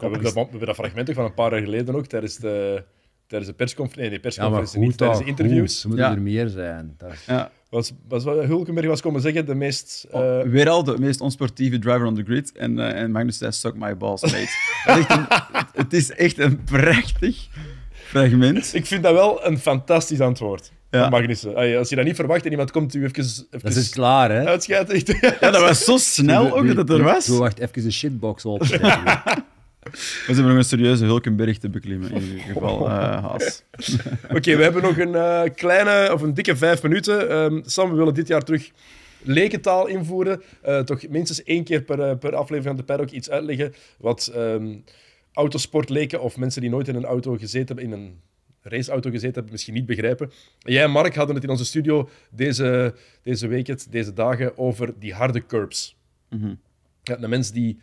hebben dat, we hebben dat fragment ook van een paar jaar geleden ook tijdens de, tijdens de persconferentie. Nee, persconferentie niet, tijdens de interviews. Goed. moeten er meer zijn. Dat is... ja. Was, was Hulkenberg was komen zeggen, de meest... Oh, eh, weer al de meest onsportieve driver on the grid. En, eh, en Magnus zei, suck my balls, mate. *laughs* het is echt een prachtig fragment. Ik vind dat wel een fantastisch antwoord ja. mag Als je dat niet verwacht en iemand komt u even... even dat is klaar, hè? Ja, dat was zo snel ook dat het er was. Ik wacht even een shitbox op. *laughs* We zijn nog een serieuze Hulkenberg te beklimmen, in ieder geval, oh. eh, Haas. Oké, we hebben nog een eh, kleine, of een dikke vijf minuten. Um, Sam, we willen dit jaar terug lekentaal invoeren. Eh, toch minstens één keer per, per aflevering van de paddock iets uitleggen wat ehm, autosport leken of mensen die nooit in een auto gezeten hebben, in een raceauto gezeten hebben, misschien niet begrijpen. Jij en Mark hadden het in onze studio deze, deze week, het, deze dagen, over die harde curbs. Mm -hmm. ja, een mens die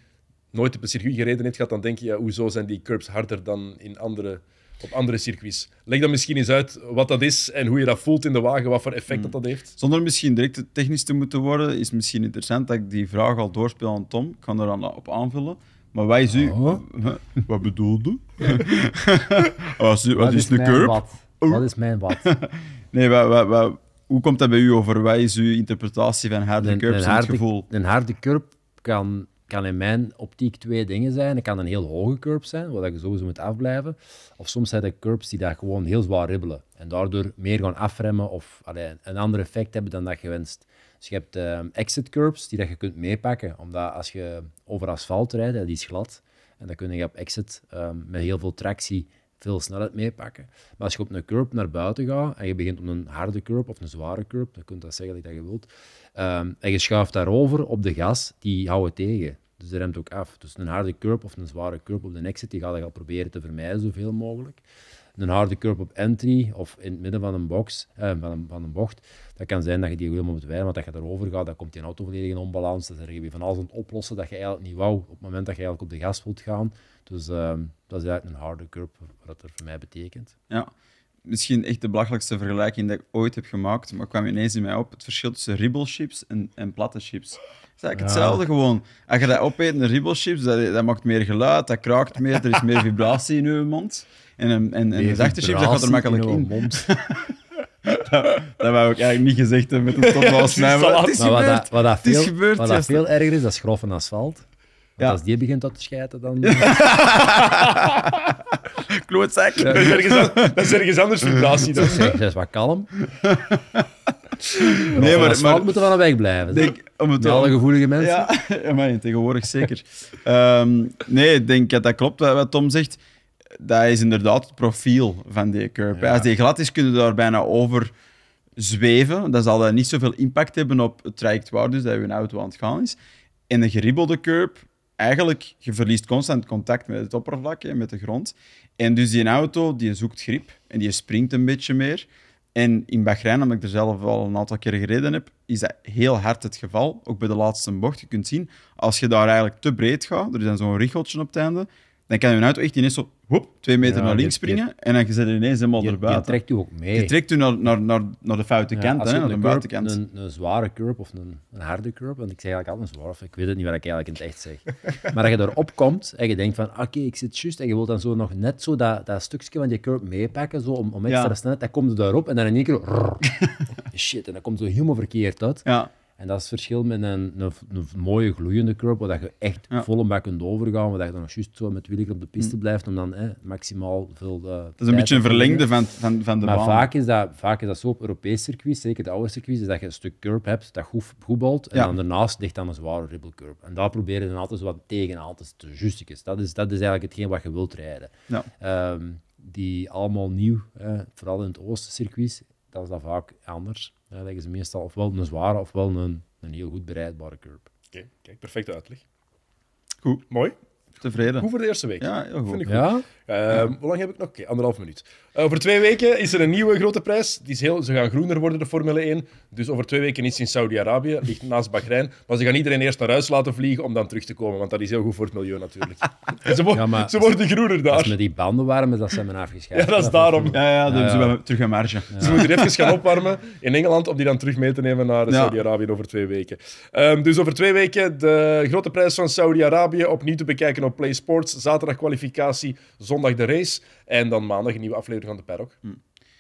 nooit op een circuit gereden heeft, gaat dan denken, ja, hoezo zijn die curbs harder dan in andere, op andere circuits? Leg dan misschien eens uit wat dat is en hoe je dat voelt in de wagen, wat voor effect mhm. dat dat heeft. Zonder misschien direct technisch te moeten worden, is misschien interessant dat ik die vraag al doorspeel aan Tom. Ik kan er dan op aanvullen. Maar wat is u... Wat bedoelde? *laughs* wat is, wat is, oh. curb? Wat is mijn wat? *laughs* nee, hoe komt dat bij u over? Wat is uw interpretatie van harde curb, een gevoel? Een harde curb kan, kan in mijn optiek twee dingen zijn. Het kan een heel hoge curb zijn, waar je sowieso moet afblijven. Of soms zijn er curbs die daar gewoon heel zwaar ribbelen. En daardoor meer gaan afremmen of allee, een ander effect hebben dan dat je wenst. Dus je hebt uh, exit curbs die dat je kunt meepakken, omdat als je over asfalt rijdt, dat is glad, en dan kun je op exit ehm, met heel veel tractie veel snelheid meepakken. Maar als je op een curb naar buiten gaat en je begint op een harde curb of een zware curb, dan kun je dat zeggen dat je wilt, ehm, en je schuift daarover op de gas, die houden tegen. Dus dat remt ook af. Dus een harde curb of een zware curb op de exit, die ga je al proberen te vermijden zoveel mogelijk een harde curb op entry of in het midden van een, box, eh, van een, bocht. Dat kan zijn dat je die helemaal moet wijden, want dat je erover gaat, dan komt die auto volledig in onbalans. Dan is je van alles aan het oplossen dat je eigenlijk niet wou op het moment dat je eigenlijk op de gas wilt gaan. Dus eh, dat is eigenlijk een harde curb, wat dat voor mij betekent. Ja, misschien echt de belachelijkste vergelijking die ik ooit heb gemaakt, maar kwam ineens in mij op. Het verschil tussen ribbelchips en, en platte chips. Het is eigenlijk hetzelfde gewoon. Als je dat opeet, een ribbelchips, dat, dat maakt meer geluid, dat kraakt meer, er is meer *laughs* vibratie in je mond. En, en, en, de dat gaat er makkelijk in. in. *laughs* dat, wou ik eigenlijk niet gezegd hebben met een *laughs* topbal snijden. Het is gebeurd. Wat, wat dat, veel, wat dat veel erger is, dat is grof en asfalt. Ja. Als die begint dat te schijten, dan... *laughs* Klootzak. Ja. Dat, is ergens, dat is ergens anders vibratie dan. Zij is wat kalm. nee, maar, asfalt maar, moeten we aan de weg blijven. Denk, om het alle gevoelige mensen. Ja, maar tegenwoordig zeker. um, nee, ik denk dat dat klopt, wat Tom zegt dat is inderdaad het profiel van die curb. Als die glad is, kunnen we daar bijna over zweven. Dat zal eh, niet zoveel impact hebben op het traject waar dus dat je auto aan het gaan is. En een geribbelde curb, eigenlijk, je verliest constant contact met het oppervlak en met de grond. En dus die auto, die zoekt grip en die springt een beetje meer. En in Bahrein, omdat ik er zelf al een aantal keer gereden heb, is dat heel hard het geval. Ook bij de laatste bocht. Je kunt zien, als je daar eigenlijk te breed gaat, er is dan zo'n richeltje op het einde, dan kan je een auto echt ineens zo hoep, twee meter naar links springen en dan zit je ineens helemaal je, erbuiten. Je trekt u ook mee. Je trekt u naar, naar, naar, naar de foute kant, hè, naar de, buitenkant. Een, zware curb of een, een, harde curb, want ik zeg eigenlijk altijd een zware, ik weet het niet wat ik eigenlijk in het echt zeg. *laughs* maar als je erop komt en je denkt van oké, ik zit juist en je wilt dan zo nog net zo dat, dat stukje van die curb meepakken zo, om, om extra ja. snelheid, dan komt je daarop en dan in één keer *laughs* shit, en dan komt zo helemaal verkeerd uit. Ja. En dat is het verschil met een, een, mooie gloeiende curb, waar je echt ja. volle bak kunt overgaan, waar je dan juist zo met wielig op de piste hm. blijft, om dan maximaal veel... Uh, dat is een beetje een verlengde van, van, van de maar baan. Maar vaak is, dat, vaak is dat zo op Europees circuit, zeker de oude circuit, dat je een stuk curb hebt dat goed, goed balt, en dan daarnaast ligt dan een zware ripple curb. En daar proberen dan altijd zo wat tegen te is. Dat is, dat is eigenlijk hetgeen wat je wilt rijden. Ja. Ehm, die allemaal nieuw, eh, vooral in het oosten circuit, dat is dat vaak anders. Ja, leggen ze meestal ofwel een zware ofwel een, een heel goed bereidbare curb. Oké, kijk, perfecte uitleg. Goed, mooi. Tevreden. Hoe voor de eerste week. Ja, Vind ik goed. Ja? Ehm, hoe lang heb ik nog? Oké, anderhalf minuut. Eh, over twee weken is er een nieuwe grote prijs. Die is heel, ze gaan groener worden, de Formule 1. Dus over twee weken is het in Saudi-Arabië, ligt naast Bahrein. Maar ze gaan iedereen eerst naar huis laten vliegen om dan terug te komen, want dat is heel goed voor het milieu natuurlijk. *laughs* ze, wo ze, worden groener daar. Als met die banden warmen, dat zijn men afgescheiden. *laughs* Ja, dat is daarom. Ja, ja, dan hebben ze terug een marge. Ze moeten even gaan opwarmen in Engeland om die dan terug mee te nemen naar Saudi-Arabië over twee weken. Ehm, dus over twee weken de grote prijs van Saudi-Arabië opnieuw te bekijken Play Sports. Zaterdag kwalificatie, zondag de race. En dan maandag een nieuwe aflevering van de Perrok. Hm.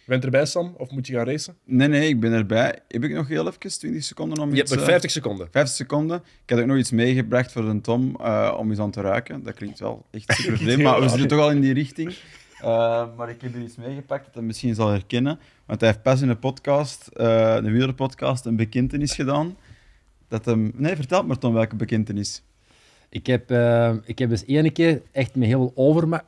Bent erbij, Sam? Of moet je gaan racen? Nee, nee, ik ben erbij. Heb ik nog heel even 20 seconden om je Je hebt nog 50 eh, seconden. 50 seconden. Ik heb ook nog iets meegebracht voor de Tom eh, om eens aan te ruiken. Dat klinkt wel echt *laughs* super vreemd, maar we zitten toch al in die richting. Eh, maar ik heb er iets meegepakt dat hij misschien zal herkennen. Want hij heeft pas in de podcast, uh, een wielerpodcast, een bekentenis gedaan. Dat hem... Nee, vertel maar Tom welke bekentenis. Ik heb, uh, ik heb dus ene keer echt met heel veel overma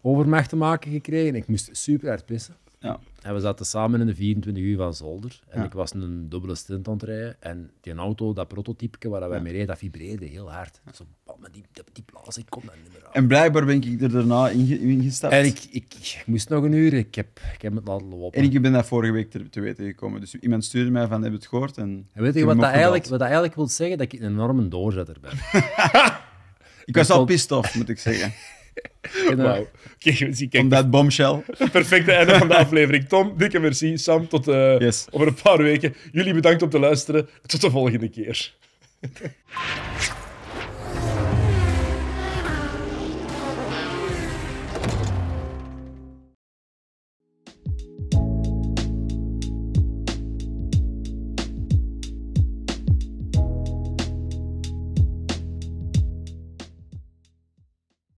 overmacht te maken gekregen. Ik moest super hard pissen. Ja we zaten samen in de 24 uur van Zolder. En ik was een dubbele stint aan het rijden. En die auto, dat prototype waar wij mee reden, dat vibreerde heel hard. Zo die, die, blaas, ik kom dan niet meer aan. En blijkbaar ben ik er daarna ingestapt. En ik, ik, moest nog een uur, ik heb, ik heb het laten lopen. En ik ben dat vorige week te, te weten gekomen. Dus iemand stuurde mij van, heb je het gehoord? En, en weet je wat dat, eigenlijk, wat dat eigenlijk wil zeggen? Dat ik een enorme doorzetter ben. *laughs* ik was al pissed off, moet ik zeggen. *laughs* Wauw. Kijk, dat bombshell. Perfecte einde van de aflevering. Tom, dikke merci. Sam, tot eh, over een paar weken. Jullie bedankt om te luisteren. Tot de volgende keer.